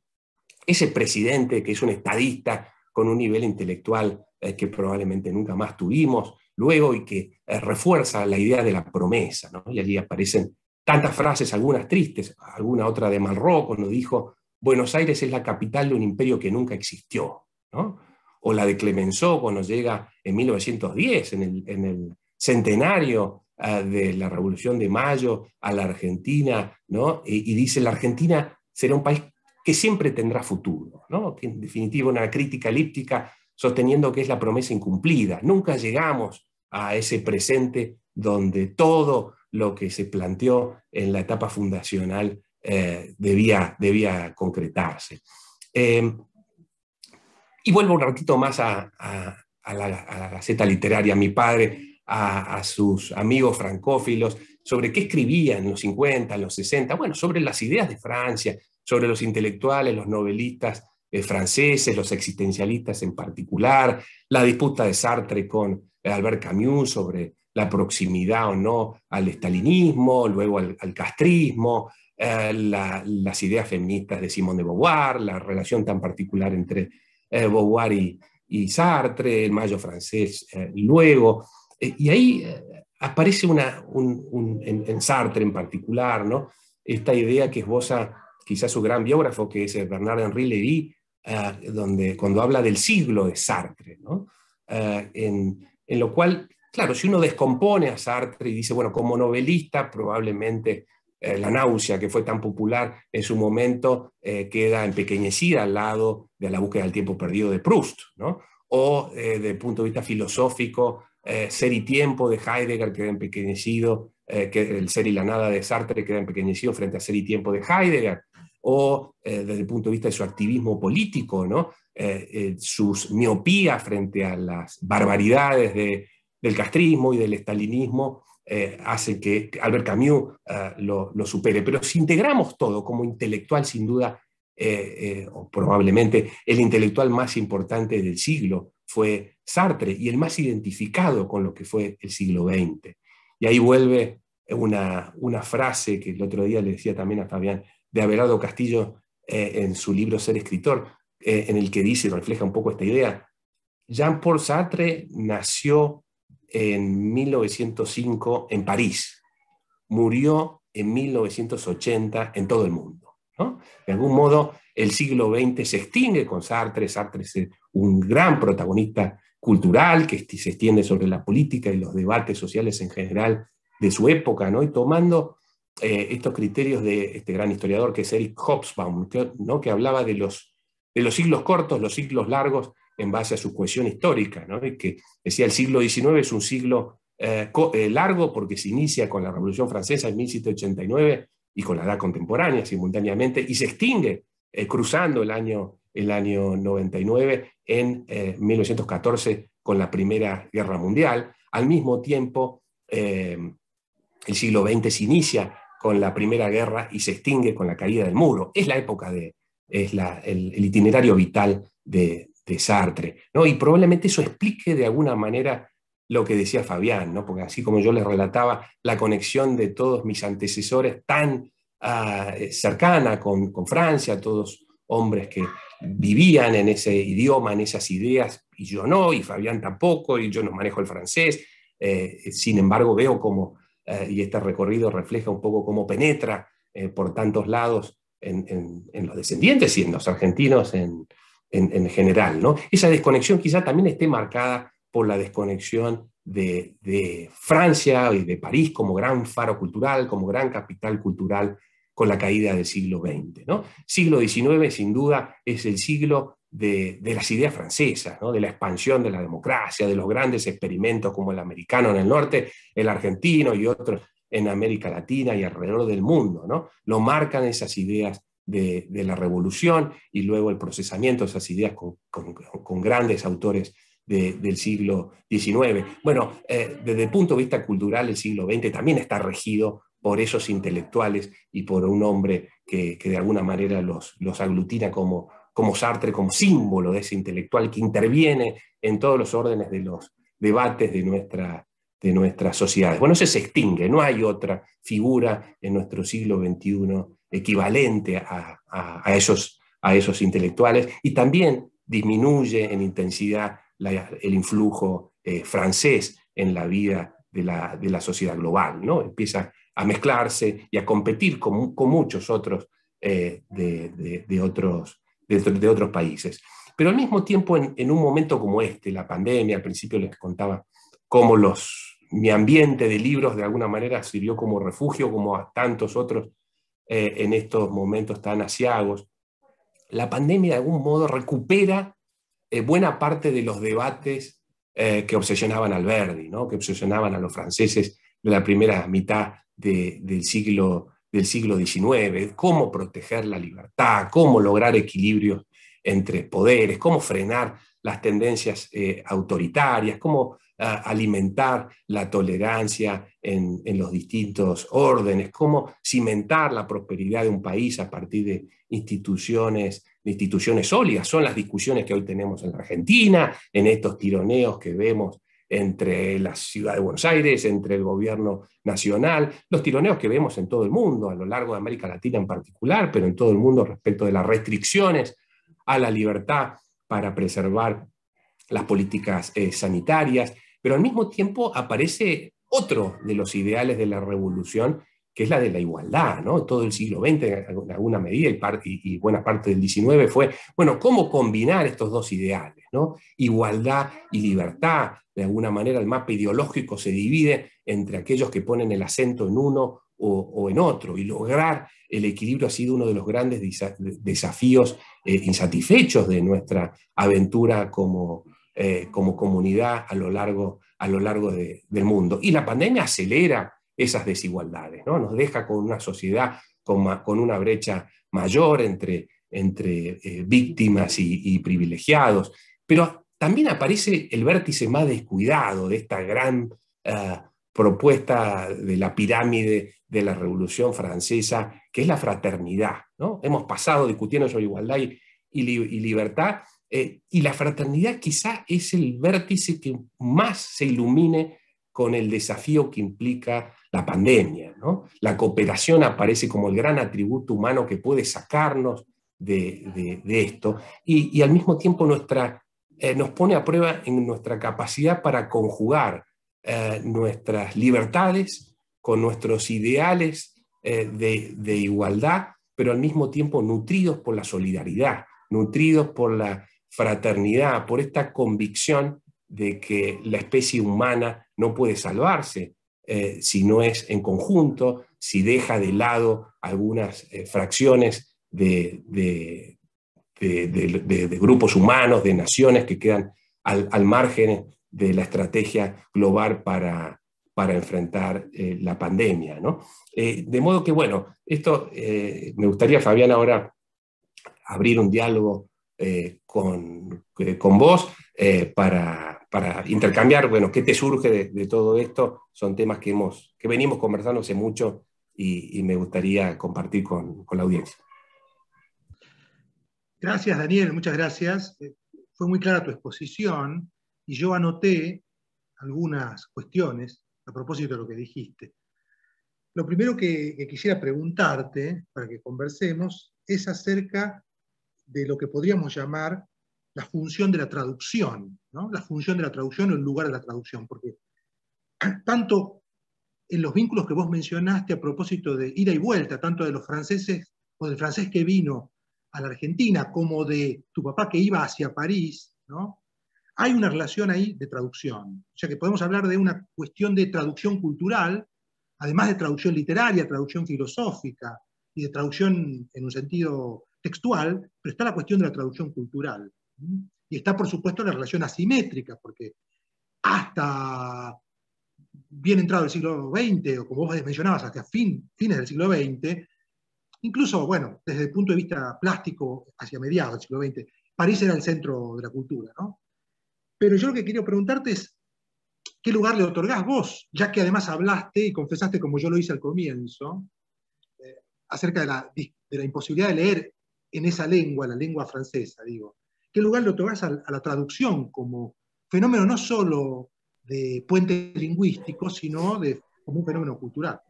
ese presidente que es un estadista con un nivel intelectual eh, que probablemente nunca más tuvimos, luego y que eh, refuerza la idea de la promesa, Y allí aparecen tantas frases, algunas tristes, alguna otra de Malraux cuando dijo, Buenos Aires es la capital de un imperio que nunca existió, O la de Clemenceau cuando llega en 1910, en el, centenario eh, de la Revolución de Mayo a la Argentina, ¿no? Y, y, dice, la Argentina será un país que siempre tendrá futuro. ¿no? En definitiva, una crítica elíptica sosteniendo que es la promesa incumplida. Nunca llegamos a ese presente donde todo lo que se planteó en la etapa fundacional eh, debía, debía, concretarse. Em, y vuelvo un ratito más a, la, a la, Gaceta Literaria, a mi padre, a, sus amigos francófilos, sobre qué escribían en los 50, en los 60, bueno, sobre las ideas de Francia, sobre los intelectuales, los novelistas eh, franceses, los existencialistas en particular, la disputa de Sartre con eh, Albert Camus sobre la proximidad o no al estalinismo, luego al, castrismo, eh, las ideas feministas de Simone de Beauvoir, la relación tan particular entre Beauvoir y, Sartre, el mayo francés luego. y ahí aparece una, un, en, Sartre en particular, ¿no? esta idea que esboza quizás su gran biógrafo, que es eh, Bernard Henri Lévy, eh, donde, cuando habla del siglo de Sartre, eh, en, lo cual, claro, si uno descompone a Sartre y dice, bueno, como novelista probablemente la náusea que fue tan popular en su momento queda empequeñecida al lado de la búsqueda del tiempo perdido de Proust, ¿no? o eh, desde punto de vista filosófico, Ser y Tiempo de Heidegger queda empequeñecido, que el ser y la nada de Sartre queda empequeñecido frente a Ser y Tiempo de Heidegger, o eh, desde el punto de vista de su activismo político, ¿no? Eh, eh, sus miopías frente a las barbaridades del castrismo y del estalinismo hace que Albert Camus lo, supere. Pero si integramos todo como intelectual, sin duda, o probablemente el intelectual más importante del siglo fue Sartre y el más identificado con lo que fue el siglo XX. Y ahí vuelve una frase que el otro día le decía también a Fabián, de Abelardo Castillo eh, en su libro Ser Escritor, eh, en el que dice, y refleja un poco esta idea. Jean-Paul Sartre nació en 1905 en París, murió en 1980 en todo el mundo. De algún modo, el siglo XX se extingue con Sartre, Sartre es un gran protagonista cultural que se extiende sobre la política y los debates sociales en general de su época, ¿no? y tomando eh, estos criterios de este gran historiador que es Eric Hobsbawm, que, ¿no? que hablaba de los, de los siglos cortos, los siglos largos, en base a su cohesión histórica, ¿no? que decía el siglo XIX es un siglo eh, eh, largo porque se inicia con la Revolución Francesa en 1789 y con la edad contemporánea simultáneamente, y se extingue cruzando el año, el año 99 en 1914 con la Primera Guerra Mundial. Al mismo tiempo, el siglo XX se inicia con la Primera Guerra y se extingue con la caída del muro. Es la época de, es la, el, itinerario vital de, de, Sartre, ¿no? Y probablemente eso explique de alguna manera lo que decía Fabián, ¿no? Porque así como yo les relataba la conexión de todos mis antecesores tan ah, cercana con, con Francia, todos hombres que vivían en ese idioma, en esas ideas, y yo no, y Fabián tampoco, y yo no manejo el francés, eh, sin embargo veo como eh, y este recorrido refleja un poco cómo penetra eh, por tantos lados en, los descendientes y en los argentinos en, general. ¿no? Esa desconexión quizá también esté marcada por la desconexión de, de Francia y de París como gran faro cultural, como gran capital cultural con la caída del siglo XX. ¿no? Siglo XIX, sin duda, es el siglo de, las ideas francesas, de la expansión de la democracia, de los grandes experimentos como el americano en el norte, el argentino y otros en América Latina y alrededor del mundo. ¿no? Lo marcan esas ideas de, la revolución y luego el procesamiento de esas ideas con, grandes autores del siglo XIX. Bueno, eh, desde el punto de vista cultural, el siglo XX también está regido por esos intelectuales y por un hombre que, de alguna manera los aglutina como como Sartre, como símbolo de ese intelectual que interviene en todos los órdenes de los debates de, nuestra, de nuestras sociedades. Bueno, ese se extingue, no hay otra figura en nuestro siglo XXI equivalente a, esos, a esos intelectuales y también disminuye en intensidad el influjo eh, francés en la vida de la, sociedad global, ¿no? Empieza a mezclarse y a competir con, muchos otros eh, de, de, otros de otros países. Pero al mismo tiempo, en, un momento como este, la pandemia, al principio les contaba cómo los, mi ambiente de libros de alguna manera sirvió como refugio, como a tantos otros eh, en estos momentos tan asiagos. La pandemia de algún modo recupera eh, buena parte de los debates eh, que obsesionaban al Verdi, ¿no? que obsesionaban a los franceses de la primera mitad del siglo del siglo XIX, cómo proteger la libertad, cómo lograr equilibrios entre poderes, cómo frenar las tendencias eh, autoritarias, cómo ah, alimentar la tolerancia en, los distintos órdenes, cómo cimentar la prosperidad de un país a partir de instituciones, de instituciones sólidas. Son las discusiones que hoy tenemos en la Argentina, en estos tironeos que vemos entre la ciudad de Buenos Aires, entre el gobierno nacional, los tironeos que vemos en todo el mundo, a lo largo de América Latina en particular, pero en todo el mundo respecto de las restricciones a la libertad para preservar las políticas eh, sanitarias, pero al mismo tiempo aparece otro de los ideales de la revolución que es la de la igualdad, ¿no? Todo el siglo XX, en alguna medida, y, y, buena parte del XIX fue, bueno, ¿cómo combinar estos dos ideales, ¿no? Igualdad y libertad. De alguna manera el mapa ideológico se divide entre aquellos que ponen el acento en uno o, en otro, y lograr el equilibrio ha sido uno de los grandes desafíos eh, insatisfechos de nuestra aventura como, eh, como comunidad a lo largo, a lo largo del mundo. Y la pandemia acelera esas desigualdades, ¿no? Nos deja con una sociedad con, una brecha mayor entre, entre eh, víctimas y, privilegiados, pero también aparece el vértice más descuidado de esta gran ah, propuesta de la pirámide de la Revolución Francesa, que es la fraternidad. ¿no? Hemos pasado discutiendo sobre igualdad y, libertad, eh, y la fraternidad quizá es el vértice que más se ilumine con el desafío que implica la pandemia. La cooperación aparece como el gran atributo humano que puede sacarnos de, esto y, al mismo tiempo nuestra, eh, nos pone a prueba en nuestra capacidad para conjugar eh, nuestras libertades con nuestros ideales eh, de igualdad, pero al mismo tiempo nutridos por la solidaridad, nutridos por la fraternidad, por esta convicción de que la especie humana no puede salvarse eh, si no es en conjunto, si deja de lado algunas eh, fracciones de, grupos humanos, de naciones que quedan al, margen de la estrategia global para, para enfrentar eh, la pandemia. de modo que, bueno, esto me gustaría, Fabián, ahora abrir un diálogo con, con, vos para para intercambiar, bueno, qué te surge de, todo esto, son temas que, hemos, que venimos conversando hace mucho y, me gustaría compartir con, la audiencia. Gracias, Daniel, muchas gracias. Eh, fue muy clara tu exposición y yo anoté algunas cuestiones a propósito de lo que dijiste. Lo primero que quisiera preguntarte, para que conversemos, es acerca de lo que podríamos llamar la función de la traducción, ¿no? la función de la traducción o el lugar de la traducción, porque tanto en los vínculos que vos mencionaste a propósito de ida y vuelta, tanto de los franceses o del francés que vino a la Argentina como de tu papá que iba hacia París, hay una relación ahí de traducción. O sea que podemos hablar de una cuestión de traducción cultural, además de traducción literaria, traducción filosófica y de traducción en un sentido textual, pero está la cuestión de la traducción cultural. Y está, por supuesto, la relación asimétrica, porque hasta bien entrado el siglo XX, o como vos mencionabas, hasta fines del siglo XX, incluso, bueno, desde el punto de vista plástico, hacia mediados del siglo XX, París era el centro de la cultura, ¿no? Pero yo lo que quería preguntarte es, ¿qué lugar le otorgás vos? Ya que además hablaste y confesaste, como yo lo hice al comienzo, eh, acerca de la imposibilidad de leer en esa lengua, la lengua francesa, digo qué lugar le otorgas a, la traducción como fenómeno no solo de puente lingüístico, sino de, como un fenómeno cultural.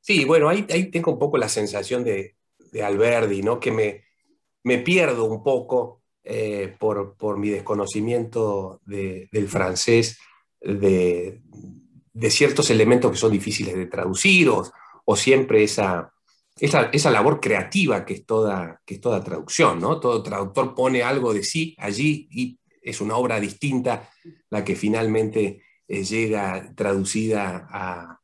Sí, bueno, ahí, tengo un poco la sensación de, de Alberdi, ¿no? que me, pierdo un poco eh, por, mi desconocimiento del francés, de, ciertos elementos que son difíciles de traducir, o siempre esa, esa, labor creativa que es, toda, que es toda traducción, ¿no? Todo traductor pone algo de sí allí y es una obra distinta la que finalmente eh, llega traducida a,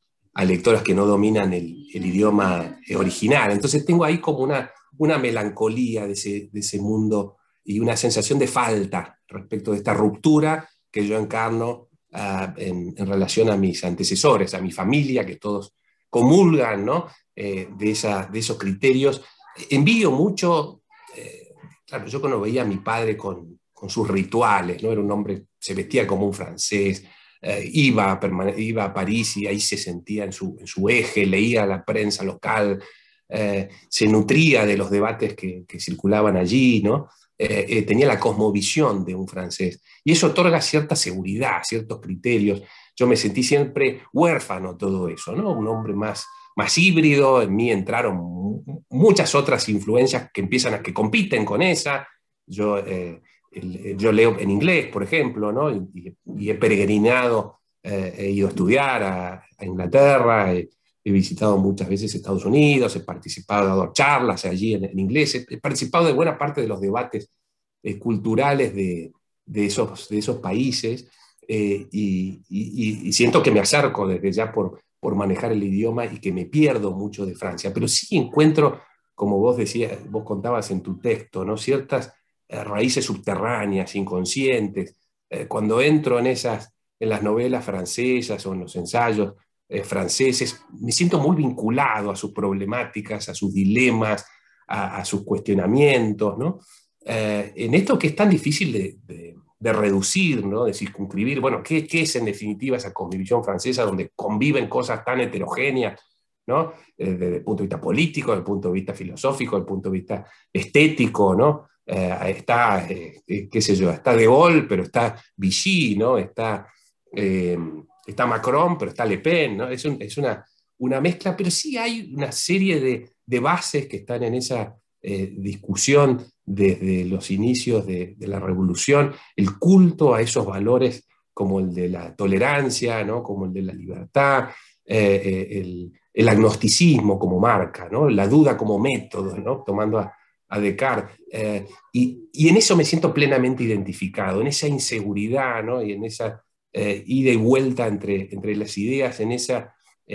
lectoras que no dominan el, idioma eh, original. Entonces tengo ahí como una, una melancolía de ese, mundo y una sensación de falta respecto de esta ruptura que yo encarno ah, en, en, relación a mis antecesores, a mi familia, que todos comulgan, ¿no? Eh, de, esos criterios. Envidio mucho, eh, claro, yo cuando veía a mi padre con, sus rituales, ¿no? Era un hombre, se vestía como un francés, eh, iba, a a París y ahí se sentía en su, eje, leía la prensa local, se nutría de los debates que, que circulaban allí, ¿no? tenía la cosmovisión de un francés. Y eso otorga cierta seguridad, ciertos criterios. Yo me sentí siempre huérfano todo eso, ¿no? Un hombre más, más híbrido, en mí entraron muchas otras influencias que empiezan a, que compiten con esa. Yo, eh, eh, yo leo en inglés, por ejemplo, ¿no? y, he peregrinado, eh, he ido a estudiar a, Inglaterra, he, visitado muchas veces Estados Unidos, he participado, he dado charlas allí en, inglés, he, participado de buena parte de los debates culturales de, esos, de esos países. y, y, siento que me acerco desde ya por, por manejar el idioma y que me pierdo mucho de Francia, pero sí encuentro, como vos decías, vos contabas en tu texto, ¿no? ciertas eh, raíces subterráneas, inconscientes. Eh, cuando entro en esas en las novelas francesas o en los ensayos eh, franceses, me siento muy vinculado a sus problemáticas, a sus dilemas, a, sus cuestionamientos, ¿no? en esto que es tan difícil de de reducir, ¿no? de circunscribir. Bueno, ¿qué, es en definitiva esa convivisión francesa donde conviven cosas tan heterogéneas, ¿no? Eh, desde el punto de vista político, desde el punto de vista filosófico, desde el punto de vista estético, ¿no? Eh, está, eh, qué sé yo, está De Gaulle, pero está Vichy, ¿no? Está, está Macron, pero está Le Pen, ¿no? Es, una, una, mezcla, pero sí hay una serie de, de bases que están en esa discusión desde los inicios de, la revolución, el culto a esos valores como el de la tolerancia, ¿no? como el de la libertad, eh, eh, el, agnosticismo como marca, ¿no? la duda como método, ¿no? tomando a, a Descartes. Eh, y, en eso me siento plenamente identificado, en esa inseguridad ¿no? y en esa ida y vuelta entre, entre las ideas, en ese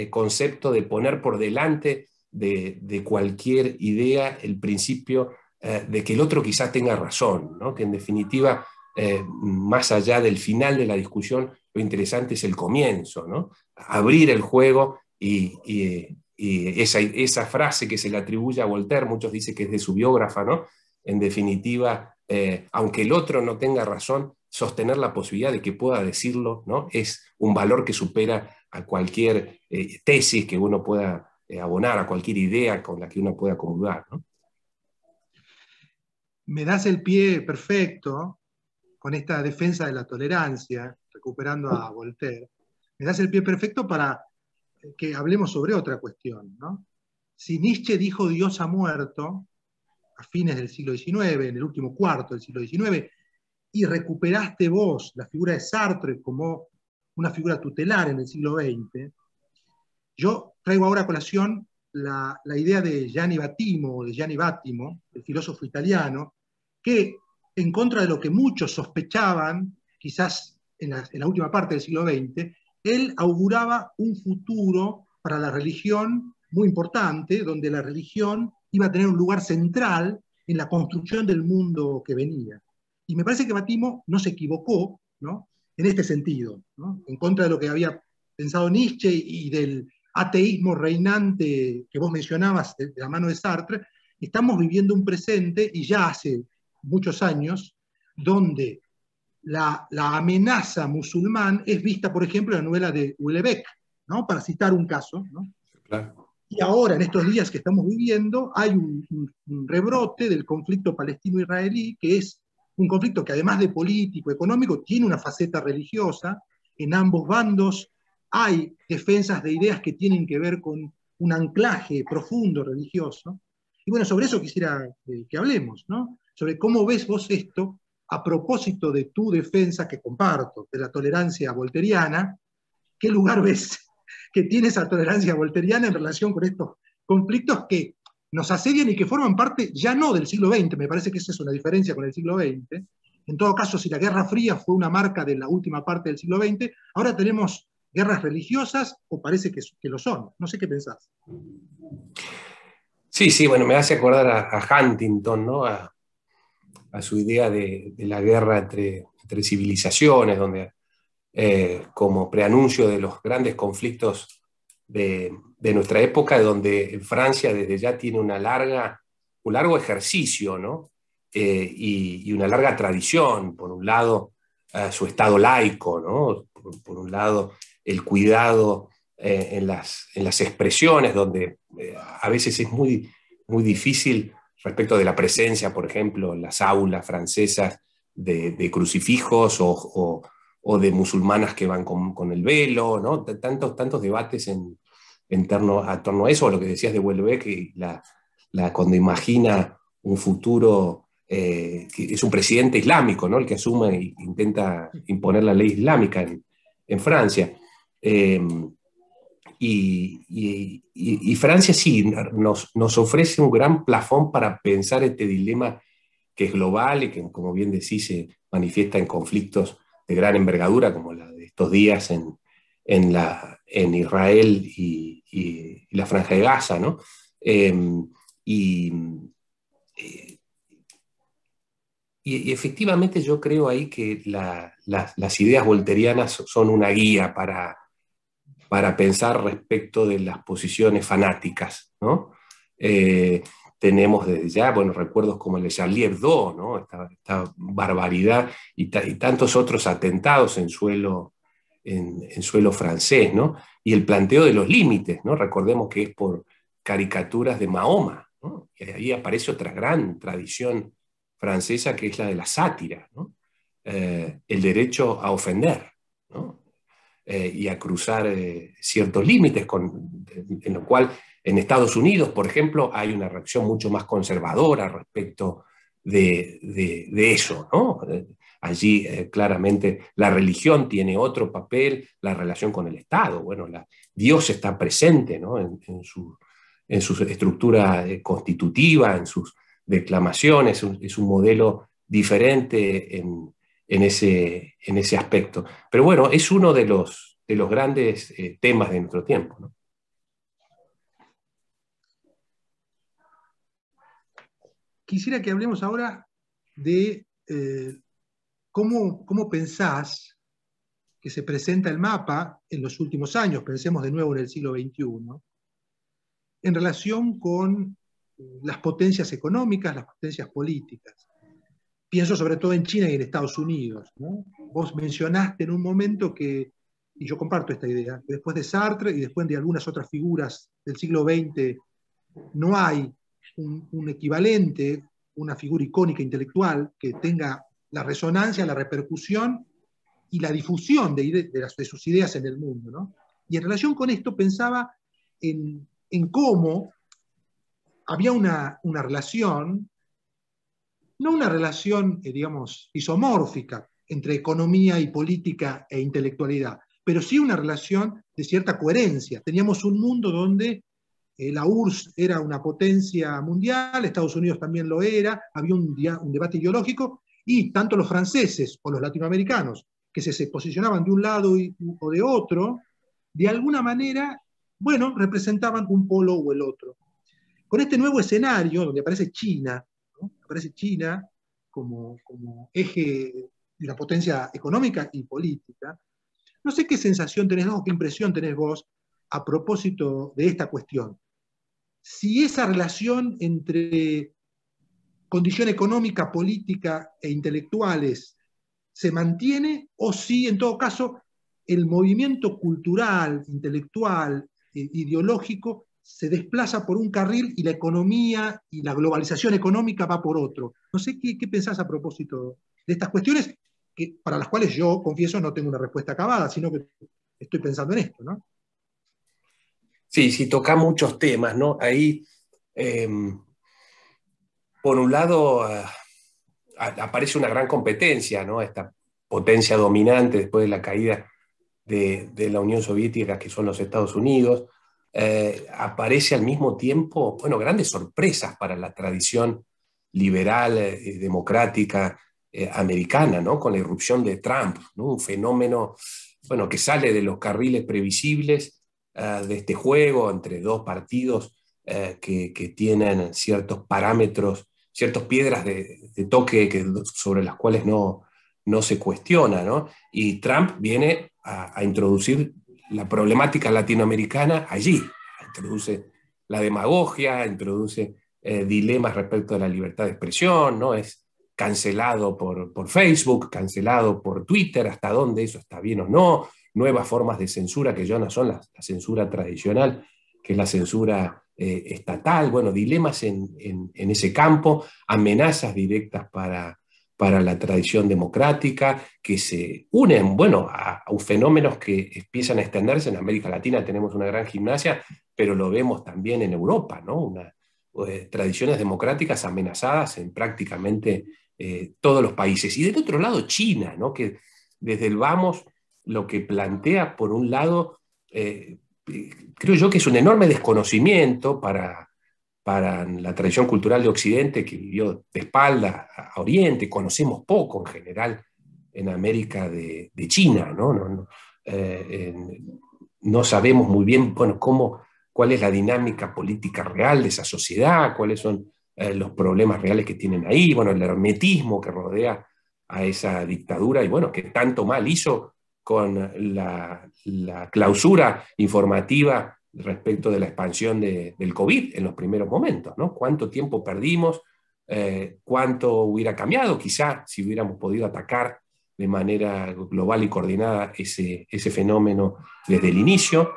concepto de poner por delante de, de cualquier idea el principio eh, de que el otro quizás tenga razón, ¿no? que en definitiva, eh, más allá del final de la discusión, lo interesante es el comienzo, ¿no? abrir el juego y, esa, frase que se le atribuye a Voltaire, muchos dicen que es de su biógrafa, ¿no? en definitiva, eh, aunque el otro no tenga razón, sostener la posibilidad de que pueda decirlo ¿no? es un valor que supera a cualquier tesis que uno pueda abonar, a cualquier idea con la que uno pueda acomodar. ¿no? me das el pie perfecto con esta defensa de la tolerancia, recuperando a Voltaire, me das el pie perfecto para eh, que hablemos sobre otra cuestión. Si Nietzsche dijo Dios ha muerto a fines del siglo XIX, en el último cuarto del siglo XIX, y recuperaste vos la figura de Sartre como una figura tutelar en el siglo XX, yo traigo ahora a colación la, idea de Gianni Battimo, de Gianni Battimo, el filósofo italiano, que en contra de lo que muchos sospechaban, quizás en la, última parte del siglo XX, él auguraba un futuro para la religión muy importante, donde la religión iba a tener un lugar central en la construcción del mundo que venía. Y me parece que Battimo no se equivocó en este sentido, en contra de lo que había pensado Nietzsche y del, ateísmo reinante que vos mencionabas de, la mano de Sartre, estamos viviendo un presente y ya hace muchos años donde la, la, amenaza musulmán es vista, por ejemplo, en la novela de Ulebeck, ¿no? para citar un caso. ¿no? Y ahora, en estos días que estamos viviendo, hay un, un rebrote del conflicto palestino-israelí, que es un conflicto que además de político, económico, tiene una faceta religiosa. En ambos bandos hay defensas de ideas que tienen que ver con un anclaje profundo religioso. Y bueno, sobre eso quisiera eh, que hablemos, ¿no? Sobre cómo ves vos esto a propósito de tu defensa que comparto, de la tolerancia volteriana, ¿qué lugar ves que tiene esa tolerancia volteriana en relación con estos conflictos que nos asedian y que forman parte ya no del siglo XX, me parece que esa es una diferencia con el siglo XX. En todo caso, si la Guerra Fría fue una marca de la última parte del siglo XX, ahora tenemos guerras religiosas o parece que, lo son. No sé qué pensás. Sí, sí, bueno, me hace acordar a, Huntington, ¿no? A, su idea de, la guerra entre, civilizaciones, donde eh, como preanuncio de los grandes conflictos de, nuestra época, donde Francia desde ya tiene un largo ejercicio, ¿no? Eh, y, una larga tradición, por un lado, su Estado laico, ¿no? por un lado, el cuidado eh, en, las, expresiones, donde eh, a veces es muy, muy difícil respecto de la presencia, por ejemplo, en las aulas francesas de, crucifijos o, de musulmanas que van con, el velo, ¿no? tantos, tantos debates en, torno, a torno a eso, lo que decías de Welbeck, que la, cuando imagina un futuro, eh, que es un presidente islámico, ¿no? el que asume e intenta imponer la ley islámica en, en Francia. Em, y, Francia sí nos, nos, ofrece un gran plafón para pensar este dilema que es global y que, como bien decís, se manifiesta en conflictos de gran envergadura, como la de estos días en, la, en Israel y, la Franja de Gaza, em, y, efectivamente yo creo ahí que las, las ideas volterianas son una guía para para pensar respecto de las posiciones fanáticas, ¿no? Eh, tenemos desde ya, bueno, recuerdos como el de Charlie Hebdo, ¿no? Esta, barbaridad y, tantos otros atentados en suelo, en, suelo francés, ¿no? Y el planteo de los límites, ¿no? Recordemos que es por caricaturas de Mahoma, Y ahí aparece otra gran tradición francesa que es la de la sátira, eh, el derecho a ofender, ¿no? Eh, y a cruzar eh, ciertos límites, en lo cual en Estados Unidos, por ejemplo, hay una reacción mucho más conservadora respecto de, eso, eh, Allí claramente la religión tiene otro papel, la relación con el Estado, bueno, la, Dios está presente en, su, estructura constitutiva, en sus declamaciones, es un, es un modelo diferente en, en ese, aspecto. Pero bueno, es uno de los, de los grandes eh, temas de nuestro tiempo. Quisiera que hablemos ahora de eh, cómo, cómo pensás que se presenta el mapa en los últimos años, pensemos de nuevo en el siglo XXI, en relación con eh, las potencias económicas, las potencias políticas. Pienso sobre todo en China y en Estados Unidos. Vos mencionaste en un momento que, y yo comparto esta idea, que después de Sartre y después de algunas otras figuras del siglo XX, no hay un, equivalente, una figura icónica intelectual que tenga la resonancia, la repercusión y la difusión de, sus ideas en el mundo. Y en relación con esto pensaba en, cómo había una, una, relación no una relación, eh, digamos, isomórfica entre economía y política e intelectualidad, pero sí una relación de cierta coherencia. Teníamos un mundo donde eh, la URSS era una potencia mundial, Estados Unidos también lo era, había un, debate ideológico y tanto los franceses o los latinoamericanos que se, posicionaban de un lado o de otro, de alguna manera, bueno, representaban un polo o el otro. Con este nuevo escenario, donde aparece China, Aparece China como, como eje de la potencia económica y política. No sé qué sensación tenés vos, qué impresión tenés vos a propósito de esta cuestión. Si esa relación entre condición económica, política e intelectuales se mantiene o si en todo caso el movimiento cultural, intelectual, e ideológico se desplaza por un carril y la economía y la globalización económica va por otro. No sé qué, pensás a propósito de estas cuestiones, que, para las cuales yo, confieso, no tengo una respuesta acabada, sino que estoy pensando en esto, ¿no? Sí, sí, toca muchos temas, ¿no? Ahí, em, por un lado, ah, aparece una gran competencia, ¿no? Esta potencia dominante después de la caída de la Unión Soviética, que son los Estados Unidos, eh, aparece al mismo tiempo, bueno, grandes sorpresas para la tradición liberal, eh, y democrática, eh, americana, ¿no? Con la irrupción de Trump, Un fenómeno, bueno, que sale de los carriles previsibles ah, de este juego entre dos partidos que, tienen ciertos parámetros, ciertas piedras de, toque sobre las cuales no, no se cuestiona, Y Trump viene a introducir la problemática latinoamericana allí. Introduce la demagogia, introduce eh, dilemas respecto a la libertad de expresión, ¿no? Es cancelado por, Facebook, cancelado por Twitter, hasta dónde eso está bien o no, nuevas formas de censura que ya no son la, censura tradicional, que es la censura eh, estatal, bueno, dilemas en, ese campo, amenazas directas para, para la tradición democrática, que se unen, bueno, a, fenómenos que empiezan a extenderse. En América Latina tenemos una gran gimnasia, pero lo vemos también en Europa, ¿no? Una, eh, tradiciones democráticas amenazadas en prácticamente eh, todos los países. Y del otro lado, China, ¿no? que desde el vamos lo que plantea, por un lado, eh, creo yo que es un enorme desconocimiento para para la tradición cultural de Occidente, que vivió de espalda a Oriente, conocemos poco en general en América de, China, eh, ¿no? sabemos muy bien cómo, cuál es la dinámica política real de esa sociedad, cuáles son eh, los problemas reales que tienen ahí, bueno, el hermetismo que rodea a esa dictadura y bueno, que tanto mal hizo con la, la clausura informativa respecto de la expansión del COVID en los primeros momentos, ¿no? ¿Cuánto tiempo perdimos? Eh, ¿Cuánto hubiera cambiado quizá si hubiéramos podido atacar de manera global y coordinada ese, ese fenómeno desde el inicio?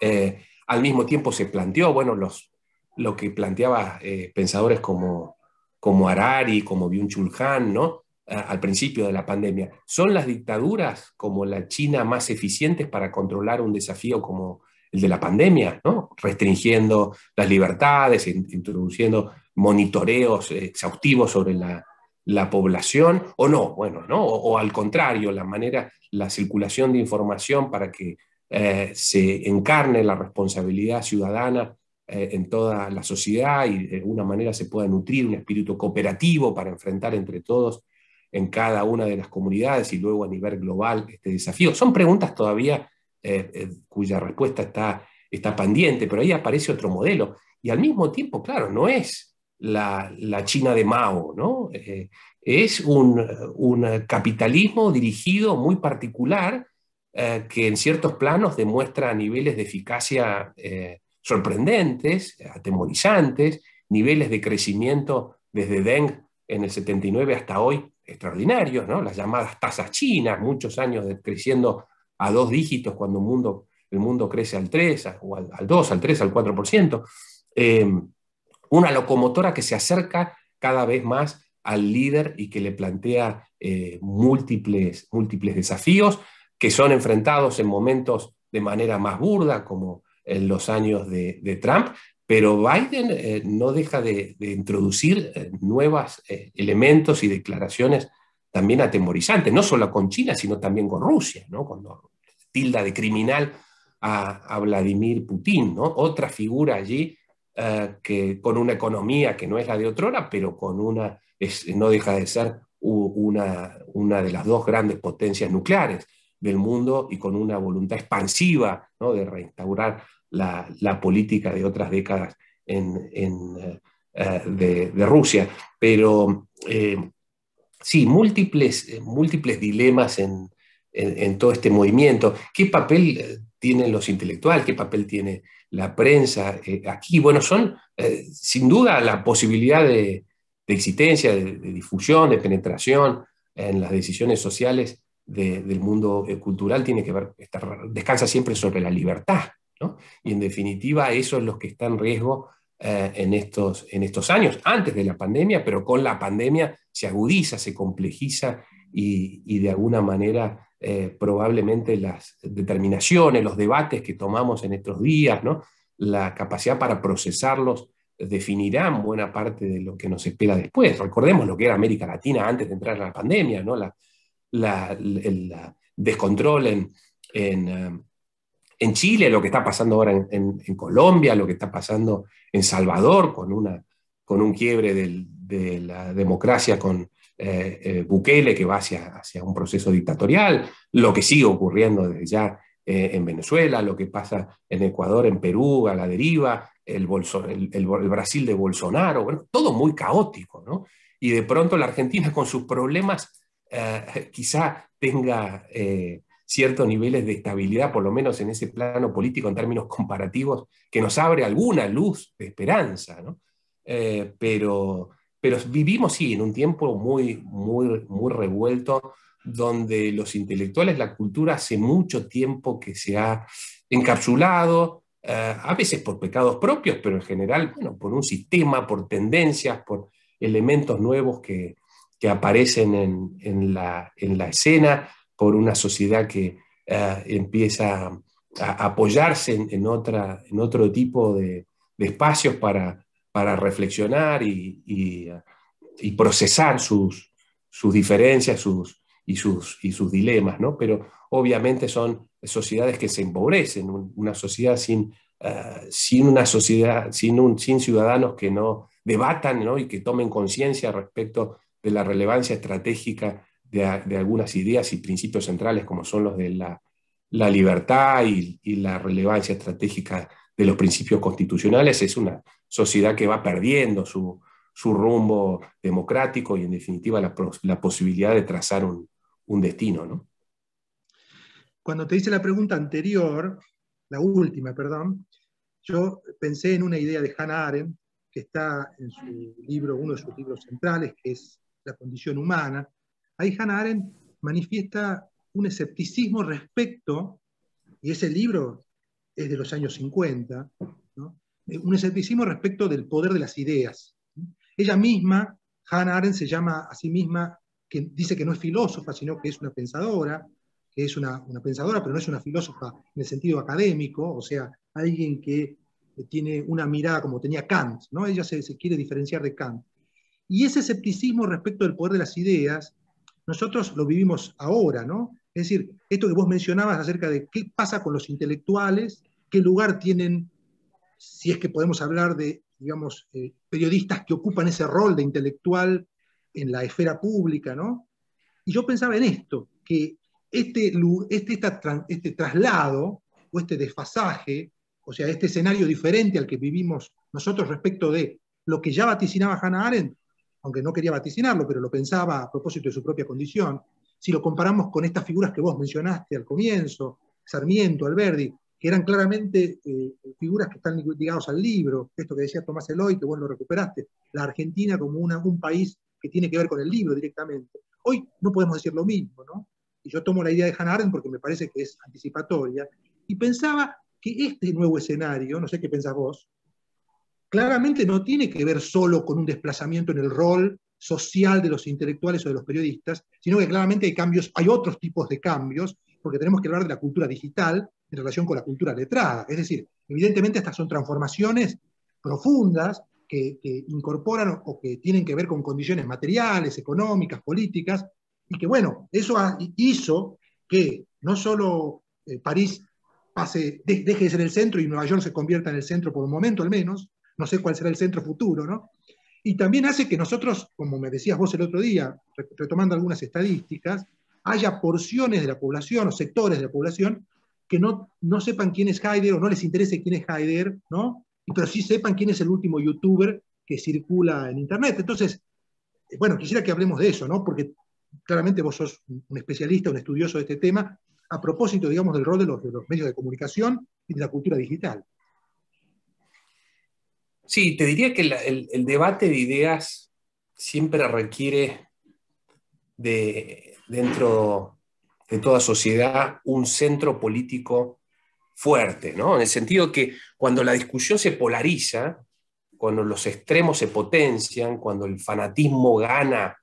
Eh, al mismo tiempo se planteó, bueno, los, lo que planteaba eh, pensadores como, como Harari, como Byung-Chul ¿no? al principio de la pandemia. ¿Son las dictaduras como la China más eficientes para controlar un desafío como, el de la pandemia, restringiendo las libertades, introduciendo monitoreos exhaustivos sobre la, población, o no, bueno, ¿no? O, al contrario, la manera, la circulación de información para que eh, se encarne la responsabilidad ciudadana eh, en toda la sociedad y de una manera se pueda nutrir un espíritu cooperativo para enfrentar entre todos en cada una de las comunidades y luego a nivel global este desafío. Son preguntas todavía eh, eh, cuya respuesta está, está pendiente, pero ahí aparece otro modelo. Y al mismo tiempo, claro, no es la, China de Mao, ¿no? Eh, es un, capitalismo dirigido muy particular que en ciertos planos demuestra niveles de eficacia sorprendentes, atemorizantes, niveles de crecimiento desde Deng en el 79 hasta hoy extraordinarios, ¿no? las llamadas tasas chinas, muchos años creciendo a dos dígitos cuando el mundo, el mundo crece al 3, al, al 2, al 3, al 4%. Eh, una locomotora que se acerca cada vez más al líder y que le plantea eh, múltiples, múltiples desafíos que son enfrentados en momentos de manera más burda, como en los años de, Trump, pero Biden eh, no deja de, introducir nuevos elementos y declaraciones también atemorizante, no solo con China, sino también con Rusia, ¿no? cuando tilda de criminal a, Vladimir Putin, ¿no? otra figura allí eh, que, con una economía que no es la de otrora, pero con una, no deja de ser una, una de las dos grandes potencias nucleares del mundo y con una voluntad expansiva ¿no? de reinstaurar la, política de otras décadas en, eh, eh, de, Rusia. Pero sí, múltiples, eh, múltiples dilemas en, en, todo este movimiento. ¿Qué papel eh, tienen los intelectuales? ¿Qué papel tiene la prensa eh, aquí? Bueno, son sin duda la posibilidad de, de existencia, de, difusión, de penetración en las decisiones sociales del mundo cultural tiene que ver, descansa siempre sobre la libertad. Y en definitiva, eso es lo que está en riesgo eh, en, estos, en estos años, antes de la pandemia, pero con la pandemia se agudiza, se complejiza y, de alguna manera eh, probablemente las determinaciones, los debates que tomamos en estos días, ¿no? la capacidad para procesarlos definirán buena parte de lo que nos espera después. Recordemos lo que era América Latina antes de entrar en la pandemia, ¿no? la, el, descontrol en, eh, en Chile, lo que está pasando ahora en, Colombia, lo que está pasando en Salvador con, una, con un quiebre de la democracia con eh, eh, Bukele que va hacia, hacia un proceso dictatorial, lo que sigue ocurriendo desde ya eh, en Venezuela, lo que pasa en Ecuador, en Perú, a la deriva, el, Brasil de Bolsonaro, bueno, todo muy caótico, ¿no? Y de pronto la Argentina con sus problemas quizá tenga ciertos niveles de estabilidad, por lo menos en ese plano político en términos comparativos, que nos abre alguna luz de esperanza, eh, pero, pero vivimos, sí, en un tiempo muy, muy, muy revuelto, donde los intelectuales, la cultura hace mucho tiempo que se ha encapsulado, eh, a veces por pecados propios, pero en general, bueno, por un sistema, por tendencias, por elementos nuevos que, aparecen en, la, en la escena por una sociedad que eh, empieza a apoyarse en, otra, en otro tipo de, espacios para, para reflexionar y, eh, procesar sus, diferencias y, sus, y sus dilemas, ¿no? Pero obviamente son sociedades que se empobrecen, una sociedad sin, eh, sin una sociedad, sin, un, sin ciudadanos que no debatan y que tomen conciencia respecto de la relevancia estratégica de, algunas ideas y principios centrales como son los de la, libertad y, la relevancia estratégica de los principios constitucionales, es una sociedad que va perdiendo su, rumbo democrático y en definitiva la, posibilidad de trazar un, destino. Cuando te hice la pregunta anterior, la última, perdón, yo pensé en una idea de Hannah Arendt, que está en su libro, uno de sus libros centrales, que es La condición humana, ahí Hannah Arendt manifiesta un escepticismo respecto, y ese libro es de los años 50, eh, un escepticismo respecto del poder de las ideas. Ella misma, Hannah Arendt se llama a sí misma, que dice que no es filósofa, sino que es una pensadora, que es una, pensadora, pero no es una filósofa en el sentido académico, o sea, alguien que eh, tiene una mirada como tenía Kant, ¿no? ella se, se quiere diferenciar de Kant. Y ese escepticismo respecto del poder de las ideas nosotros lo vivimos ahora, ¿no? Es decir, esto que vos mencionabas acerca de qué pasa con los intelectuales, qué lugar tienen, si es que podemos hablar de, digamos, eh, periodistas que ocupan ese rol de intelectual en la esfera pública, ¿no? Y yo pensaba en esto, que este, este, este traslado o este desfasaje, o sea, este escenario diferente al que vivimos nosotros respecto de lo que ya vaticinaba Hannah Arendt, aunque no quería vaticinarlo, pero lo pensaba a propósito de su propia condición, si lo comparamos con estas figuras que vos mencionaste al comienzo, Sarmiento, Alberdi, que eran claramente eh, figuras que están ligadas al libro, esto que decía Tomás Eloy, que vos lo recuperaste, la Argentina como un país que tiene que ver con el libro directamente. Hoy no podemos decir lo mismo, ¿no? Y yo tomo la idea de Hannah Arendt porque me parece que es anticipatoria, y pensaba que este nuevo escenario, no sé qué pensás vos, claramente no tiene que ver solo con un desplazamiento en el rol social de los intelectuales o de los periodistas, sino que claramente hay cambios, hay otros tipos de cambios, porque tenemos que hablar de la cultura digital en relación con la cultura letrada. Es decir, evidentemente estas son transformaciones profundas que, incorporan o que tienen que ver con condiciones materiales, económicas, políticas, y que bueno, eso hizo que no solo eh, París deje de ser el centro y Nueva York se convierta en el centro por un momento al menos, no sé cuál será el centro futuro, ¿no? Y también hace que nosotros, como me decías vos el otro día, retomando algunas estadísticas, haya porciones de la población o sectores de la población que no, no sepan quién es Heider o no les interese quién es Heider, ¿no? Pero sí sepan quién es el último youtuber que circula en Internet. Entonces, bueno, quisiera que hablemos de eso, ¿no? Porque claramente vos sos un especialista, un estudioso de este tema, a propósito, digamos, del rol de los, de los medios de comunicación y de la cultura digital. Sí, te diría que el, debate de ideas siempre requiere de, dentro de toda sociedad un centro político fuerte, ¿no? En el sentido que cuando la discusión se polariza, cuando los extremos se potencian, cuando el fanatismo gana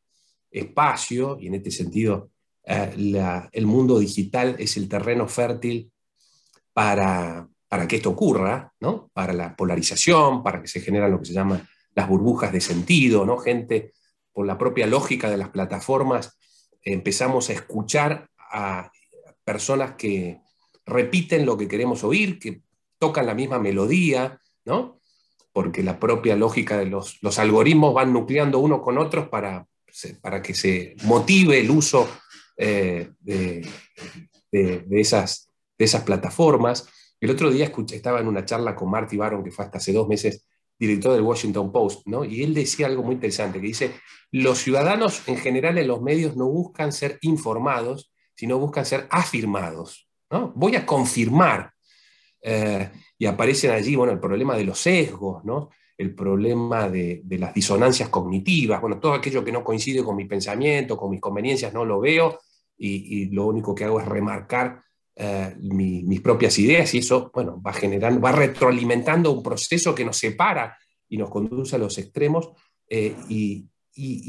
espacio, y en este sentido eh, el mundo digital es el terreno fértil para, para que esto ocurra, ¿no? para la polarización, para que se generen lo que se llaman las burbujas de sentido, ¿no? gente por la propia lógica de las plataformas empezamos a escuchar a personas que repiten lo que queremos oír, que tocan la misma melodía, ¿no? porque la propia lógica de los, algoritmos van nucleando uno con otros para, que se motive el uso eh, esas, de esas plataformas. El otro día estaba en una charla con Marty Baron, que fue hasta hace dos meses director del Washington Post, ¿no? y él decía algo muy interesante, que dice, los ciudadanos en general en los medios no buscan ser informados, sino buscan ser afirmados. ¿no? Voy a confirmar. Eh, y aparecen allí, bueno, el problema de los sesgos, ¿no? el problema de, las disonancias cognitivas, bueno, todo aquello que no coincide con mi pensamiento, con mis conveniencias, no lo veo, y lo único que hago es remarcar eh, mis propias ideas y eso, bueno, va generando, va retroalimentando un proceso que nos separa y nos conduce a los extremos eh, y,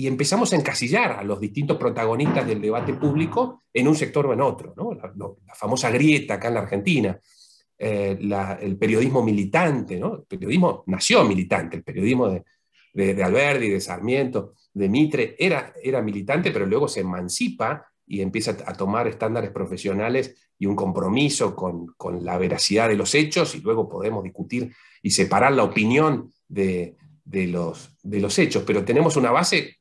empezamos a encasillar a los distintos protagonistas del debate público en un sector o en otro, ¿no? la, famosa grieta acá en la Argentina. Eh, el periodismo militante, ¿no? El periodismo nació militante, el periodismo de, de, de Alberti, de Sarmiento, de Mitre, era, era militante, pero luego se emancipa y empieza a tomar estándares profesionales y un compromiso con, la veracidad de los hechos y luego podemos discutir y separar la opinión de, los, de los, hechos. Pero tenemos una base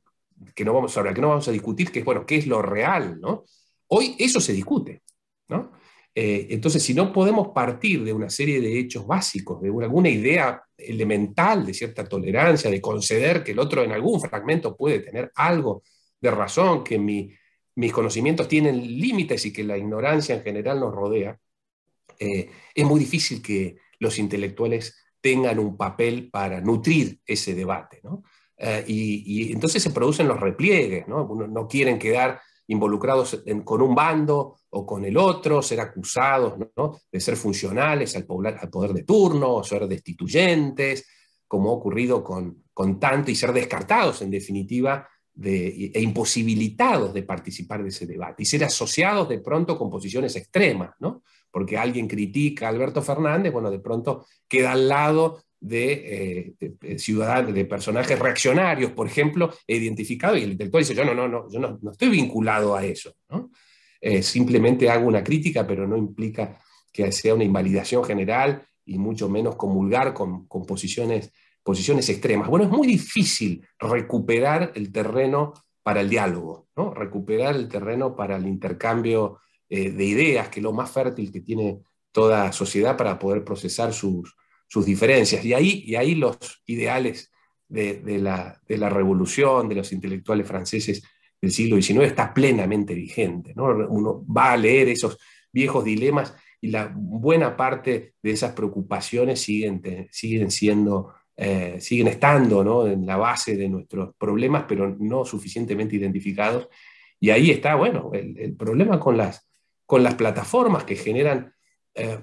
que no vamos, sobre la que no vamos a discutir, que es, bueno, qué es lo real, ¿no? Hoy eso se discute, ¿no? Eh, entonces, si no podemos partir de una serie de hechos básicos, de alguna idea elemental de cierta tolerancia, de conceder que el otro en algún fragmento puede tener algo de razón, que mi mis conocimientos tienen límites y que la ignorancia en general nos rodea, eh, es muy difícil que los intelectuales tengan un papel para nutrir ese debate. Eh, y, entonces se producen los repliegues, no, quieren quedar involucrados con un bando o con el otro, ser acusados de ser funcionales al, poder de turno, o ser destituyentes, como ha ocurrido con tanto, y ser descartados en definitiva e imposibilitados de participar de ese debate y ser asociados de pronto con posiciones extremas, ¿no? Porque alguien critica a Alberto Fernández, bueno, de pronto queda al lado de, eh, de personajes reaccionarios, por ejemplo, e identificado, y el intelectual dice, yo no, no, no, yo no, estoy vinculado a eso, eh, simplemente hago una crítica, pero no implica que sea una invalidación general y mucho menos comulgar con, con posiciones posiciones extremas. Bueno, es muy difícil recuperar el terreno para el diálogo, recuperar el terreno para el intercambio eh, de ideas, que es lo más fértil que tiene toda sociedad para poder procesar sus, sus diferencias. Y ahí, y ahí los ideales de, la, revolución, de los intelectuales franceses del siglo XIX, está plenamente vigente. Uno va a leer esos viejos dilemas y la buena parte de esas preocupaciones siguen, siguen siendo eh, siguen estando en la base de nuestros problemas, pero no suficientemente identificados. Y ahí está, bueno, el, problema con las, plataformas que generan, eh,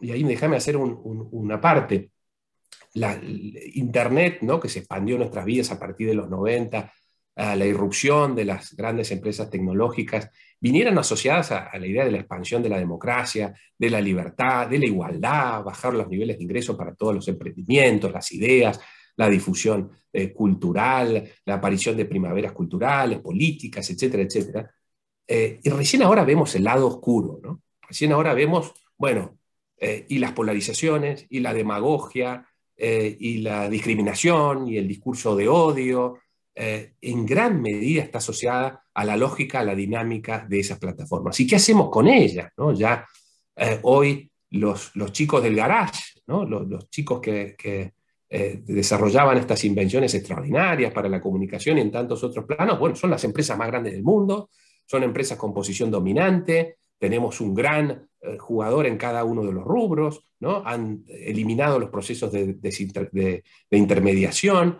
y ahí déjame hacer una parte, la, Internet, que se expandió en nuestras vidas a partir de los 90, a la irrupción de las grandes empresas tecnológicas vinieran asociadas a, la idea de la expansión de la democracia, de la libertad, de la igualdad, bajar los niveles de ingreso para todos los emprendimientos, las ideas, la difusión eh, cultural, la aparición de primaveras culturales, políticas, etcétera, etcétera. Eh, y recién ahora vemos el lado oscuro, ¿no? Recién ahora vemos, bueno, eh, y las polarizaciones, y la demagogia, y la discriminación, y el discurso de odio, eh, en gran medida está asociada a la lógica, a la dinámica de esas plataformas. ¿Y qué hacemos con ellas? Ya eh, hoy los, chicos del garage, los, chicos que, eh, desarrollaban estas invenciones extraordinarias para la comunicación y en tantos otros planos, bueno, son las empresas más grandes del mundo, son empresas con posición dominante, tenemos un gran jugador en cada uno de los rubros, han eliminado los procesos de, intermediación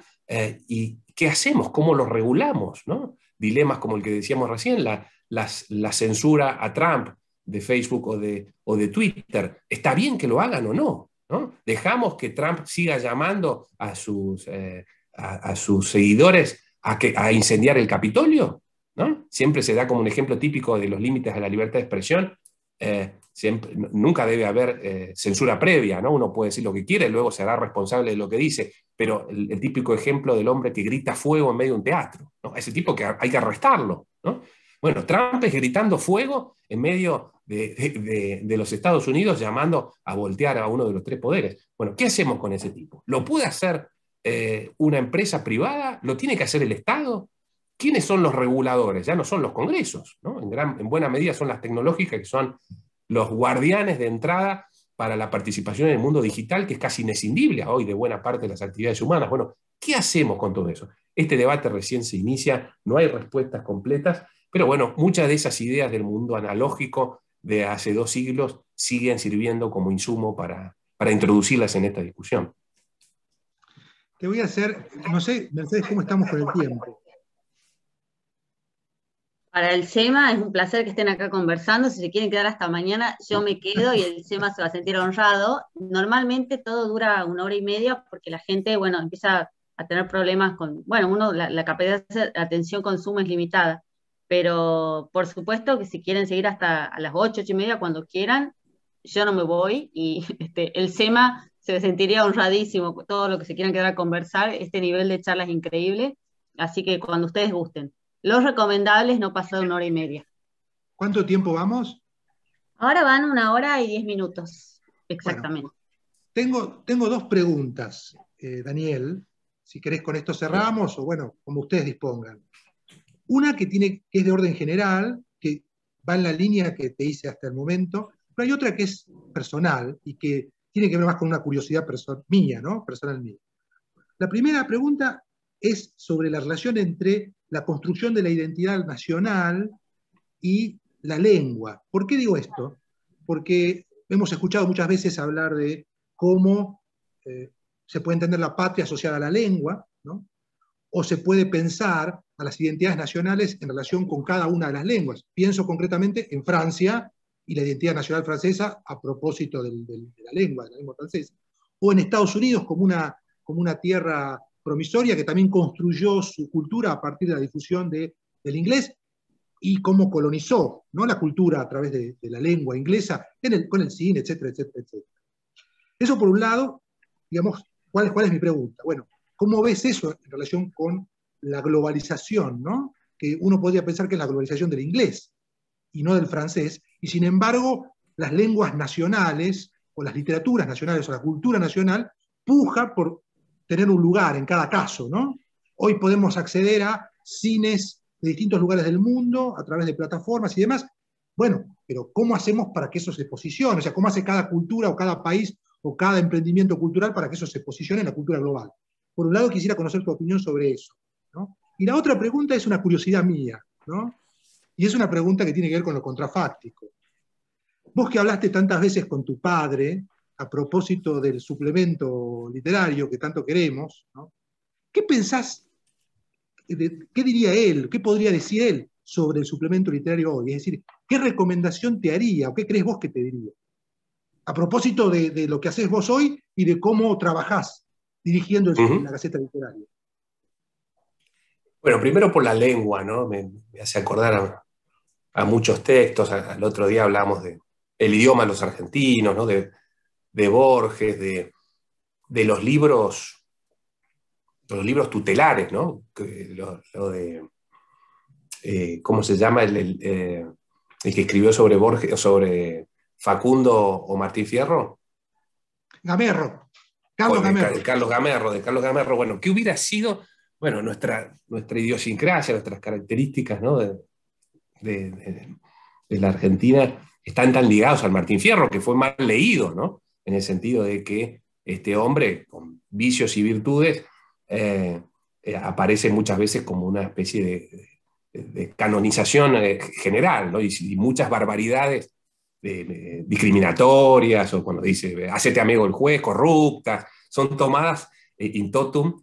y, ¿qué hacemos? ¿Cómo lo regulamos? Dilemas como el que decíamos recién, la, censura a Trump de Facebook o de, Twitter. ¿Está bien que lo hagan o no? ¿Dejamos que Trump siga llamando a sus, eh, seguidores a, incendiar el Capitolio? Siempre se da como un ejemplo típico de los límites a la libertad de expresión eh, siempre, nunca debe haber eh, censura previa, ¿no? Uno puede decir lo que quiere, luego será responsable de lo que dice, pero el, típico ejemplo del hombre que grita fuego en medio de un teatro, Ese tipo que hay que arrestarlo, ¿no? Bueno, Trump es gritando fuego en medio de, los Estados Unidos llamando a voltear a uno de los tres poderes. Bueno, ¿qué hacemos con ese tipo? ¿Lo puede hacer eh, una empresa privada? ¿Lo tiene que hacer el Estado? ¿Quiénes son los reguladores? Ya no son los congresos, En, buena medida son las tecnológicas que son los guardianes de entrada para la participación en el mundo digital, que es casi inescindible hoy de buena parte de las actividades humanas. Bueno, ¿qué hacemos con todo eso? Este debate recién se inicia, no hay respuestas completas, pero bueno, muchas de esas ideas del mundo analógico de hace dos siglos siguen sirviendo como insumo para introducirlas en esta discusión. Te voy a hacer, no sé, Mercedes, cómo estamos con el tiempo. Para el SEMA es un placer que estén acá conversando. Si se quieren quedar hasta mañana, yo me quedo y el SEMA se va a sentir honrado. Normalmente todo dura una hora y media porque la gente, bueno, empieza a tener problemas con, bueno, uno, la, capacidad de atención consumo es limitada, pero por supuesto que si quieren seguir hasta las 8, 8 y media, cuando quieran, yo no me voy y este, el SEMA se sentiría honradísimo todo lo que se quieran quedar a conversar. Este nivel de charlas es increíble, así que cuando ustedes gusten. Los recomendables no pasar una hora y media. ¿Cuánto tiempo vamos? Ahora van una hora y diez minutos, exactamente. tengo, tengo dos preguntas, eh, Daniel. Si querés con esto cerramos, o bueno, como ustedes dispongan. Una que, tiene, que es de orden general, que va en la línea que te hice hasta el momento, pero hay otra que es personal y que tiene que ver más con una curiosidad mía, ¿no? Personal mía. La primera pregunta es sobre la relación entre la construcción de la identidad nacional y la lengua. ¿Por qué digo esto? Porque hemos escuchado muchas veces hablar de cómo eh, se puede entender la patria asociada a la lengua, ¿no? o se puede pensar a las identidades nacionales en relación con cada una de las lenguas. Pienso concretamente en Francia y la identidad nacional francesa a propósito de la lengua, de la lengua francesa, o en Estados Unidos como una, como una tierra promisoria, que también construyó su cultura a partir de la difusión del inglés y cómo colonizó ¿no? la cultura a través de, la lengua inglesa el, con el cine, etcétera, etcétera, etcétera. Eso por un lado, digamos, ¿cuál, ¿cuál es mi pregunta? Bueno, ¿cómo ves eso en relación con la globalización, ¿no? que uno podría pensar que es la globalización del inglés y no del francés, y sin embargo las lenguas nacionales o las literaturas nacionales o la cultura nacional puja por tener un lugar en cada caso, ¿no? Hoy podemos acceder a cines de distintos lugares del mundo a través de plataformas y demás. Bueno, pero ¿cómo hacemos para que eso se posicione? O sea, ¿cómo hace cada cultura o cada país o cada emprendimiento cultural para que eso se posicione en la cultura global? Por un lado, quisiera conocer tu opinión sobre eso. ¿no? Y la otra pregunta es una curiosidad mía, ¿no? Y es una pregunta que tiene que ver con lo contrafáctico. Vos que hablaste tantas veces con tu padre, a propósito del suplemento literario que tanto queremos, ¿qué pensás, qué diría él, qué podría decir él sobre el suplemento literario hoy? Es decir, ¿qué recomendación te haría o qué crees vos que te diría? A propósito de, lo que haces vos hoy y de cómo trabajás dirigiendo la Gaceta Literaria. Bueno, primero por la lengua, ¿no? Me, hace acordar a, muchos textos. Al otro día hablamos de el idioma de los argentinos, ¿no? De, de Borges, de, los libros, los libros tutelares, ¿no? Lo, de, eh, ¿cómo se llama? Eh, el, que escribió sobre Borges, sobre Facundo o Martín Fierro. Gamerro. Carlos Gamerro. Carlos Gamerro, de Carlos Bueno, ¿qué hubiera sido? Bueno, nuestra, nuestra idiosincrasia, nuestras características ¿no? de, de, la Argentina están tan ligados al Martín Fierro, que fue mal leído, ¿no? en el sentido de que este hombre, con vicios y virtudes, eh, eh, aparece muchas veces como una especie de, canonización eh, general, y, muchas barbaridades discriminatorias, o cuando dice, hacete amigo el juez, corruptas, son tomadas in totum,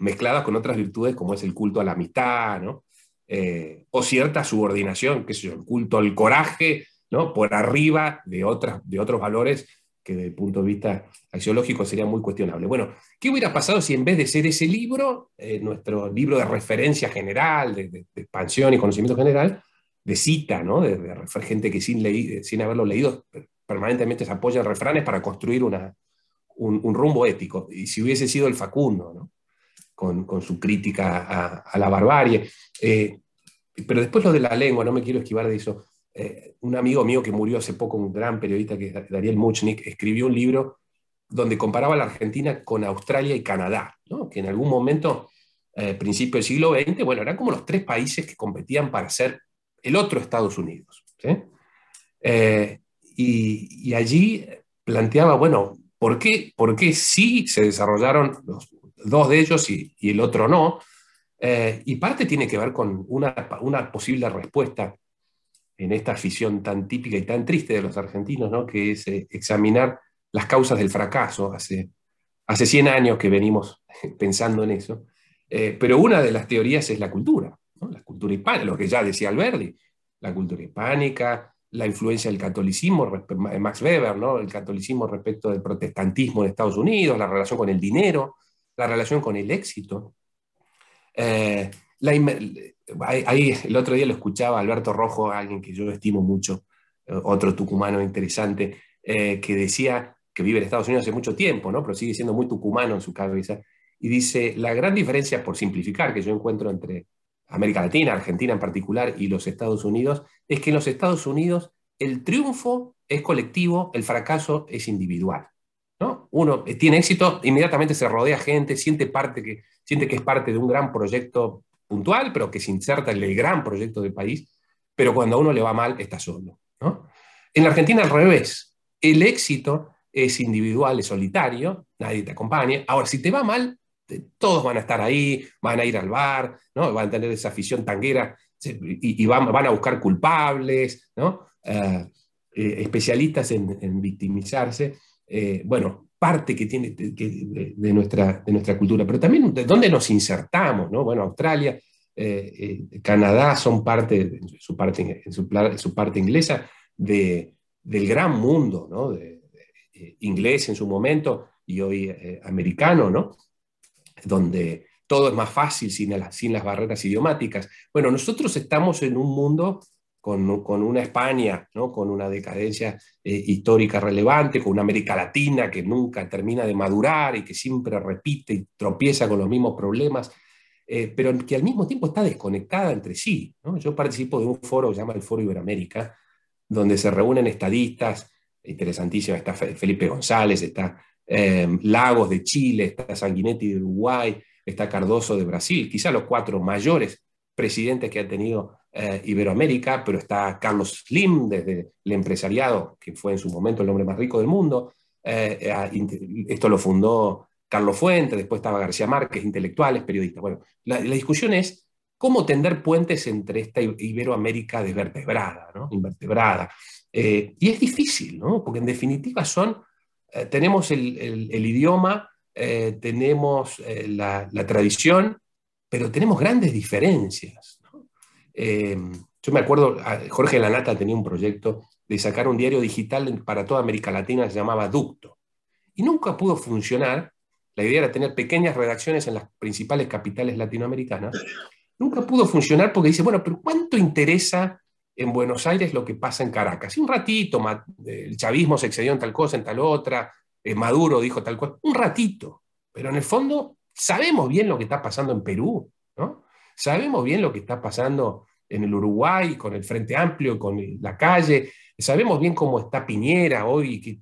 mezcladas con otras virtudes como es el culto a la amistad, o cierta subordinación, que es el culto al coraje, por arriba de, otras, de otros valores que desde el punto de vista axiológico sería muy cuestionable. Bueno, ¿qué hubiera pasado si en vez de ser ese libro, eh, nuestro libro de referencia general, de, expansión y conocimiento general, de cita, de, de gente que sin, sin haberlo leído permanentemente se apoya en refranes para construir un, rumbo ético? Y si hubiese sido el Facundo, con, su crítica a, la barbarie. Eh, pero después lo de la lengua, no me quiero esquivar de eso. Eh, un amigo mío que murió hace poco, un gran periodista que es Daniel Muchnik, escribió un libro donde comparaba la Argentina con Australia y Canadá, que en algún momento, eh, principio del siglo XX, bueno, eran como los tres países que competían para ser el otro Estados Unidos. Eh, y, allí planteaba, bueno, ¿por qué, sí se desarrollaron los, dos de ellos y, el otro no? y parte tiene que ver con una, una posible respuesta en esta afición tan típica y tan triste de los argentinos, que es eh, examinar las causas del fracaso. Hace, hace 100 años que venimos pensando en eso, eh, pero una de las teorías es la cultura, la cultura hispana, lo que ya decía Alberti, la cultura hispánica, la influencia del catolicismo, Max Weber, ¿no? el catolicismo respecto del protestantismo de Estados Unidos, la relación con el dinero, la relación con el éxito. Eh, la, ahí, el otro día lo escuchaba Alberto Rojo, alguien que yo estimo mucho, eh, otro tucumano interesante, eh, que decía que vive en Estados Unidos hace mucho tiempo, ¿no? pero sigue siendo muy tucumano en su cabeza, y dice, la gran diferencia, por simplificar, que yo encuentro entre América Latina, Argentina en particular, y los Estados Unidos, es que en los Estados Unidos el triunfo es colectivo, el fracaso es individual. Uno eh, tiene éxito, inmediatamente se rodea gente, siente, parte que, siente que es parte de un gran proyecto puntual, pero que se inserta en el gran proyecto del país, pero cuando a uno le va mal está solo. En la Argentina al revés, el éxito es individual, es solitario, nadie te acompaña. Ahora, si te va mal, todos van a estar ahí, van a ir al bar, ¿no? van a tener esa afición tanguera y, van, a buscar culpables, eh, eh, especialistas en, victimizarse. Eh, bueno, parte que tiene de, nuestra, nuestra cultura, pero también de dónde nos insertamos, ¿no? Bueno, Australia, eh, eh, Canadá son parte, en su parte, en su, parte inglesa, de, del gran mundo, ¿no? Eh, inglés en su momento y hoy americano, ¿no? Donde todo es más fácil sin, sin las barreras idiomáticas. Bueno, nosotros estamos en un mundo con, una España, ¿no? con una decadencia eh, histórica relevante, con una América Latina que nunca termina de madurar y que siempre repite y tropieza con los mismos problemas, eh, pero que al mismo tiempo está desconectada entre sí. Yo participo de un foro que se llama el Foro Iberoamérica, donde se reúnen estadistas, interesantísima, está Felipe González, está em, Lagos de Chile, está Sanguinetti de Uruguay, está Cardoso de Brasil, quizá los cuatro mayores presidentes que ha tenido eh, Iberoamérica, pero está Carlos Slim desde el empresariado, que fue en su momento el hombre más rico del mundo. Eh, eh, ah, esto lo fundó Carlos Fuente, después estaba García Márquez, intelectuales, periodistas. Bueno, la, discusión es cómo tender puentes entre esta Iberoamérica desvertebrada, invertebrada. y es difícil, porque en definitiva son, tenemos el, idioma, tenemos la tradición, pero tenemos grandes diferencias. Em, yo me acuerdo, ah, Jorge Lanata tenía un proyecto de sacar un diario digital para toda América Latina, se llamaba Ducto. Y nunca pudo funcionar. La idea era tener pequeñas redacciones en las principales capitales latinoamericanas. Nunca pudo funcionar porque dice, bueno, pero ¿cuánto interesa en Buenos Aires lo que pasa en Caracas? Y un ratito, el chavismo se excedió en tal cosa, en tal otra, eh, Maduro dijo tal cosa, un ratito. Pero en el fondo sabemos bien lo que está pasando en Perú, ¿no? Sabemos bien lo que está pasando en el Uruguay, con el Frente Amplio, con la calle. Sabemos bien cómo está Piñera hoy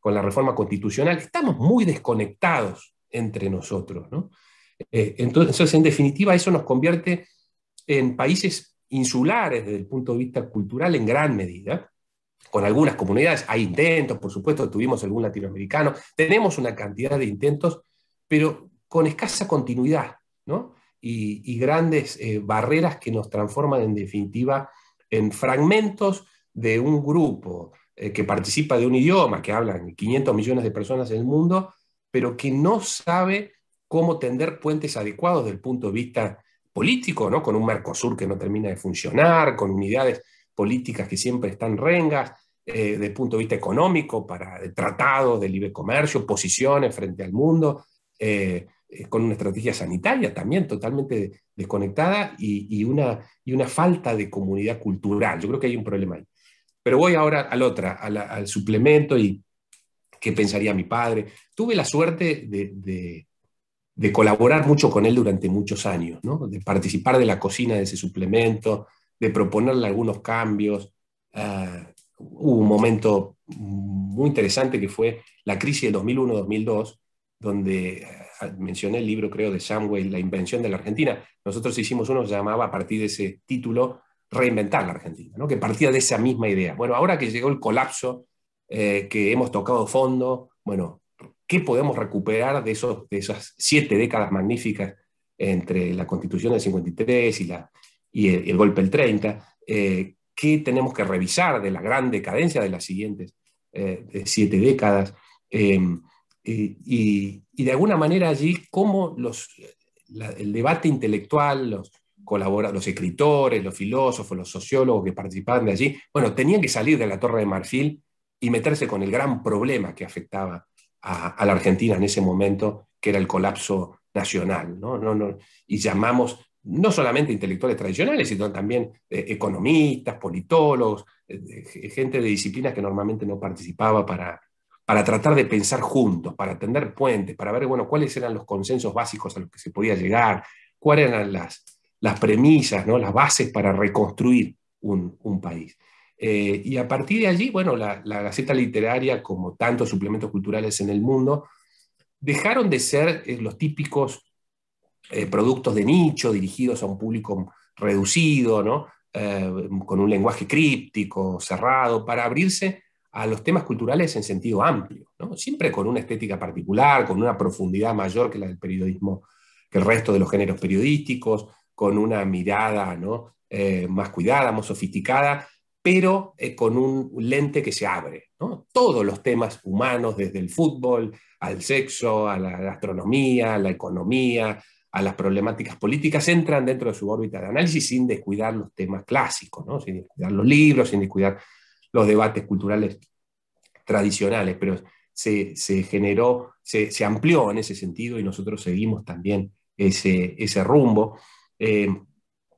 con la reforma constitucional. Estamos muy desconectados entre nosotros. ¿no? Eh, entonces, en definitiva, eso nos convierte en países insulares desde el punto de vista cultural en gran medida. Con algunas comunidades hay intentos, por supuesto, tuvimos algún latinoamericano, tenemos una cantidad de intentos, pero con escasa continuidad. ¿no? y, grandes eh, barreras que nos transforman en definitiva en fragmentos de un grupo eh, que participa de un idioma, que hablan 500 millones de personas en el mundo, pero que no sabe cómo tender puentes adecuados desde el punto de vista político, ¿no? con un Mercosur que no termina de funcionar, con unidades políticas que siempre están rengas, eh, desde el punto de vista económico, para tratados de libre comercio, posiciones frente al mundo. Eh, con una estrategia sanitaria también totalmente desconectada y, una, y una falta de comunidad cultural. Yo creo que hay un problema ahí. Pero voy ahora al otra, a la, al suplemento y qué pensaría mi padre. Tuve la suerte de, de, colaborar mucho con él durante muchos años, ¿no? de participar de la cocina de ese suplemento, de proponerle algunos cambios. Ah, hubo un momento muy interesante que fue la crisis de 2001-2002, donde mencioné el libro, creo, de Samway, La invención de la Argentina. Nosotros hicimos uno que llamaba a partir de ese título Reinventar la Argentina, ¿no? que partía de esa misma idea. Bueno, ahora que llegó el colapso, eh, que hemos tocado fondo, bueno, ¿qué podemos recuperar de, esos, de esas siete décadas magníficas entre la constitución del 53 y, la, y el, golpe del 30? Eh, ¿Qué tenemos que revisar de la gran decadencia de las siguientes eh, siete décadas? y, y de alguna manera allí como los, el debate intelectual, los, los escritores, los filósofos, los sociólogos que participaban de allí, bueno, tenían que salir de la Torre de Marfil y meterse con el gran problema que afectaba a, la Argentina en ese momento, que era el colapso nacional. ¿no? y llamamos no solamente intelectuales tradicionales, sino también eh, economistas, politólogos, eh, gente de disciplinas que normalmente no participaba para, para tratar de pensar juntos, para tender puentes, para ver bueno, cuáles eran los consensos básicos a los que se podía llegar, cuáles eran las, premisas, ¿no? las bases para reconstruir un, país. Eh, y a partir de allí, bueno, la, Gaceta Literaria, como tantos suplementos culturales en el mundo, dejaron de ser eh, los típicos eh, productos de nicho dirigidos a un público reducido, con un lenguaje críptico, cerrado, para abrirse a los temas culturales en sentido amplio, siempre con una estética particular, con una profundidad mayor que la del periodismo, que el resto de los géneros periodísticos, con una mirada eh, más cuidada, más sofisticada, pero eh, con un lente que se abre. Todos los temas humanos, desde el fútbol al sexo, a la astronomía, a la economía, a las problemáticas políticas, entran dentro de su órbita de análisis sin descuidar los temas clásicos, sin descuidar los libros, sin descuidar los debates culturales tradicionales, pero se, generó, se, amplió en ese sentido y nosotros seguimos también ese, ese rumbo. Eh,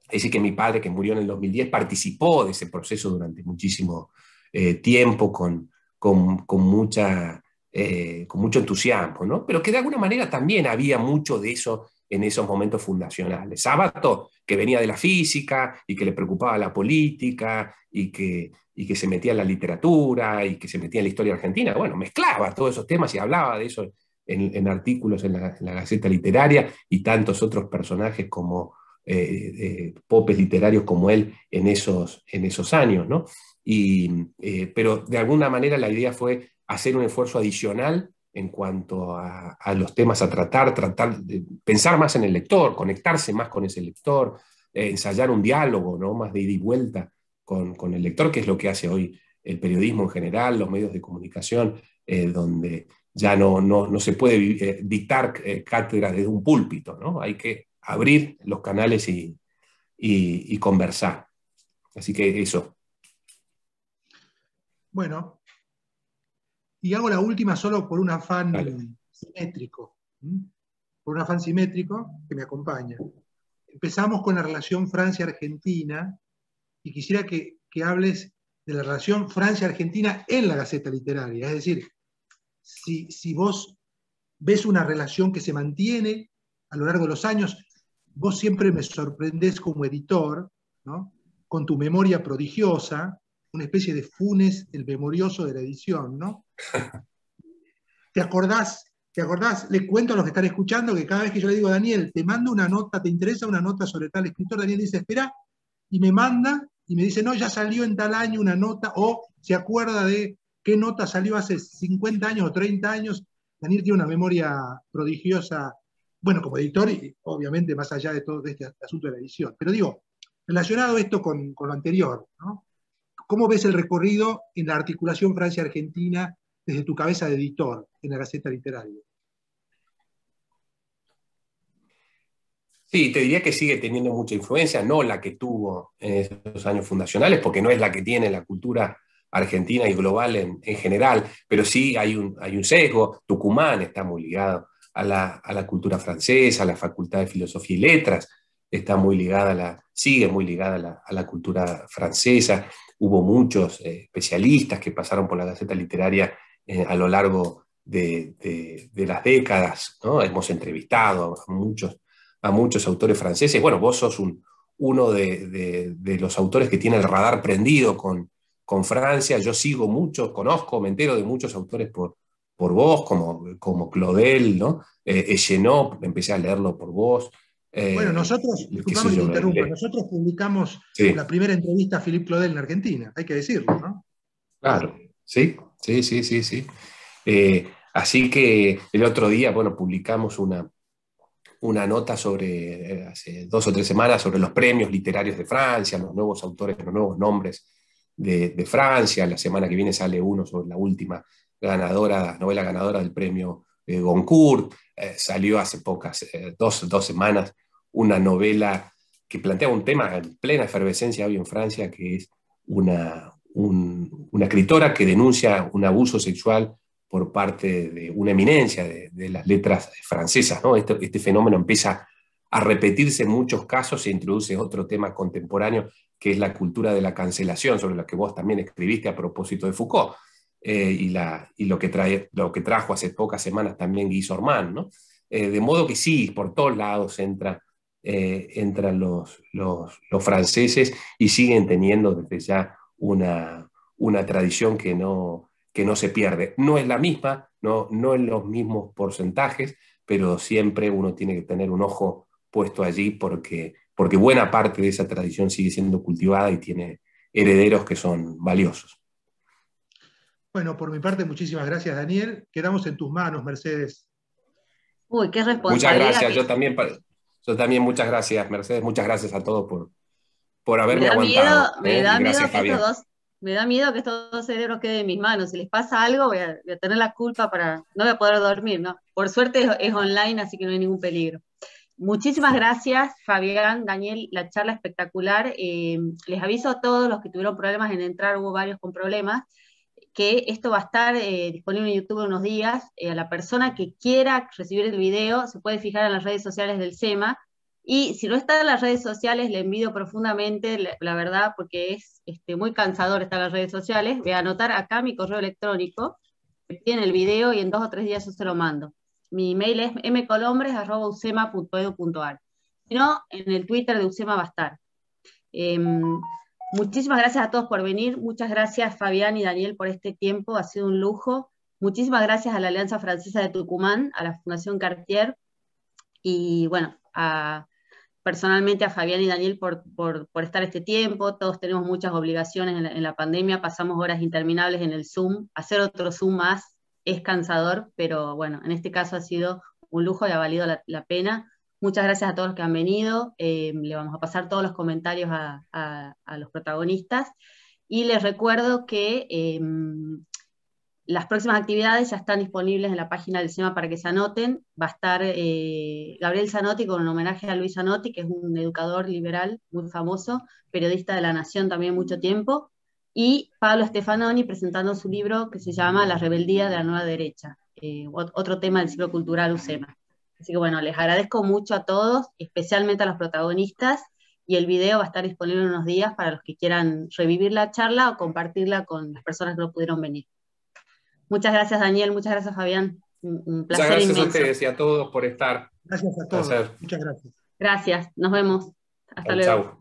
es decir, que mi padre, que murió en el 2010, participó de ese proceso durante muchísimo eh, tiempo con, con, mucha, eh, con mucho entusiasmo, ¿no? pero que de alguna manera también había mucho de eso en esos momentos fundacionales. Sabato, que venía de la física y que le preocupaba la política y que y que se metía en la literatura y que se metía en la historia argentina. Bueno, mezclaba todos esos temas y hablaba de eso en, artículos en la, Gaceta Literaria y tantos otros personajes como eh, eh, popes literarios como él en esos, en esos años, ¿no? Eh, pero de alguna manera la idea fue hacer un esfuerzo adicional en cuanto a, los temas a tratar, tratar de pensar más en el lector, conectarse más con ese lector, ensayar un diálogo, ¿no? Más de ida y vuelta con, el lector, que es lo que hace hoy el periodismo en general, los medios de comunicación, eh, donde ya no, se puede eh, dictar eh, cátedras desde un púlpito, ¿no? Hay que abrir los canales y, conversar. Así que eso. Bueno, y hago la última solo por un afán simétrico, por un afán simétrico que me acompaña. Empezamos con la relación Francia-Argentina, y quisiera que, hables de la relación Francia-Argentina en la Gaceta Literaria. Es decir, si, vos ves una relación que se mantiene a lo largo de los años, vos siempre me sorprendés como editor, ¿no? con tu memoria prodigiosa, una especie de funes, el memorioso de la edición, ¿no? ¿Te acordás? ¿Te acordás? Le cuento a los que están escuchando que cada vez que yo le digo Daniel, te mando una nota, ¿te interesa una nota sobre tal escritor? Daniel dice, espera, y me manda y me dice, no, ya salió en tal año una nota, o se acuerda de qué nota salió hace 50 años o 30 años. Daniel tiene una memoria prodigiosa, bueno, como editor, y obviamente más allá de todo este asunto de la edición. Pero digo, relacionado esto con, lo anterior, ¿cómo ves el recorrido en la articulación Francia-Argentina desde tu cabeza de editor en la Gaceta Literaria? Sí, te diría que sigue teniendo mucha influencia, no la que tuvo en esos años fundacionales, porque no es la que tiene la cultura argentina y global en, general, pero sí hay un, hay un sesgo. Tucumán está muy ligado a la, cultura francesa, la Facultad de Filosofía y Letras está muy ligada la, sigue muy ligada a la, cultura francesa. Hubo muchos eh, especialistas que pasaron por la Gaceta Literaria eh, a lo largo de, las décadas. ¿no? Hemos entrevistado a muchos a muchos autores franceses. Bueno, vos sos uno de, los autores que tiene el radar prendido con, con Francia. Yo sigo muchos, conozco, me entero de muchos autores por, por vos, como, como Claudel, ¿no? Eh, eh empecé a leerlo por vos. Eh, bueno, nosotros, disculpame que interrumpa, nosotros publicamos la primera entrevista a Philippe Claudel en Argentina, hay que decirlo, ¿no? Claro, sí, sí, sí, sí, sí. Eh, así que el otro día, bueno, publicamos una, una nota sobre, eh, hace dos o tres semanas, sobre los premios literarios de Francia, los nuevos autores, los nuevos nombres de, Francia. La semana que viene sale uno sobre la última ganadora, novela ganadora del premio eh, Goncourt. Eh, salió hace pocas, dos, dos semanas, una novela que plantea un tema en plena efervescencia hoy en Francia, que es una, una escritora que denuncia un abuso sexual por parte de una eminencia de, las letras francesas. ¿no? Este, fenómeno empieza a repetirse en muchos casos, e introduce otro tema contemporáneo que es la cultura de la cancelación, sobre la que vos también escribiste a propósito de Foucault, eh, y, la, lo, que trae, lo, que trajo hace pocas semanas también Guiz ¿no? Eh, de modo que sí, por todos lados entra, eh, entran los, los, franceses y siguen teniendo desde ya una tradición que no, que no se pierde. No es la misma, no, no en los mismos porcentajes, pero siempre uno tiene que tener un ojo puesto allí porque, porque buena parte de esa tradición sigue siendo cultivada y tiene herederos que son valiosos. Bueno, por mi parte, muchísimas gracias, Daniel. Quedamos en tus manos, Mercedes. Uy, qué responsabilidad. Muchas gracias. Yo también, yo también muchas gracias, Mercedes. Muchas gracias a todos por, haberme aguantado. Me da miedo ¿eh? que estos me da miedo que estos dos cerebros queden en mis manos. Si les pasa algo, voy a, tener la culpa para. No voy a poder dormir, ¿no? Por suerte es, online, así que no hay ningún peligro. Muchísimas gracias, Fabián, Daniel, la charla espectacular. Eh, les aviso a todos los que tuvieron problemas en entrar, hubo varios con problemas, que esto va a estar eh, disponible en YouTube en unos días. Eh, a la persona que quiera recibir el video, se puede fijar en las redes sociales del SEMA y si no está en las redes sociales, le envío profundamente, la, verdad, porque es este, muy cansador estar en las redes sociales. Voy a anotar acá mi correo electrónico, que tiene el video y en dos o tres días yo se lo mando. Mi email es mcolombres.ucema.edu.ar. Si no, en el Twitter de Ucema va a estar. Em, muchísimas gracias a todos por venir. Muchas gracias, Fabián y Daniel, por este tiempo. Ha sido un lujo. Muchísimas gracias a la Alianza Francesa de Tucumán, a la Fundación Cartier y, bueno, a personalmente a Fabián y Daniel por, estar este tiempo. Todos tenemos muchas obligaciones en la, pandemia, pasamos horas interminables en el Zoom. Hacer otro Zoom más es cansador, pero bueno, en este caso ha sido un lujo y ha valido la, pena. Muchas gracias a todos los que han venido. Eh, le vamos a pasar todos los comentarios a, los protagonistas. Y les recuerdo que eh, las próximas actividades ya están disponibles en la página del SEMA para que se anoten. Va a estar eh, Gabriel Zanotti con un homenaje a Luis Zanotti, que es un educador liberal muy famoso, periodista de la Nación también mucho tiempo, y Pablo Stefanoni presentando su libro que se llama La rebeldía de la nueva derecha, eh, otro tema del ciclo cultural UCEMA. Así que bueno, les agradezco mucho a todos, especialmente a los protagonistas, y el video va a estar disponible en unos días para los que quieran revivir la charla o compartirla con las personas que no pudieron venir. Muchas gracias, Daniel. Muchas gracias, Fabián. Un, placer. Muchas gracias a ustedes y a todos por estar. Gracias a todos. Muchas gracias. Gracias. Nos vemos. Hasta luego.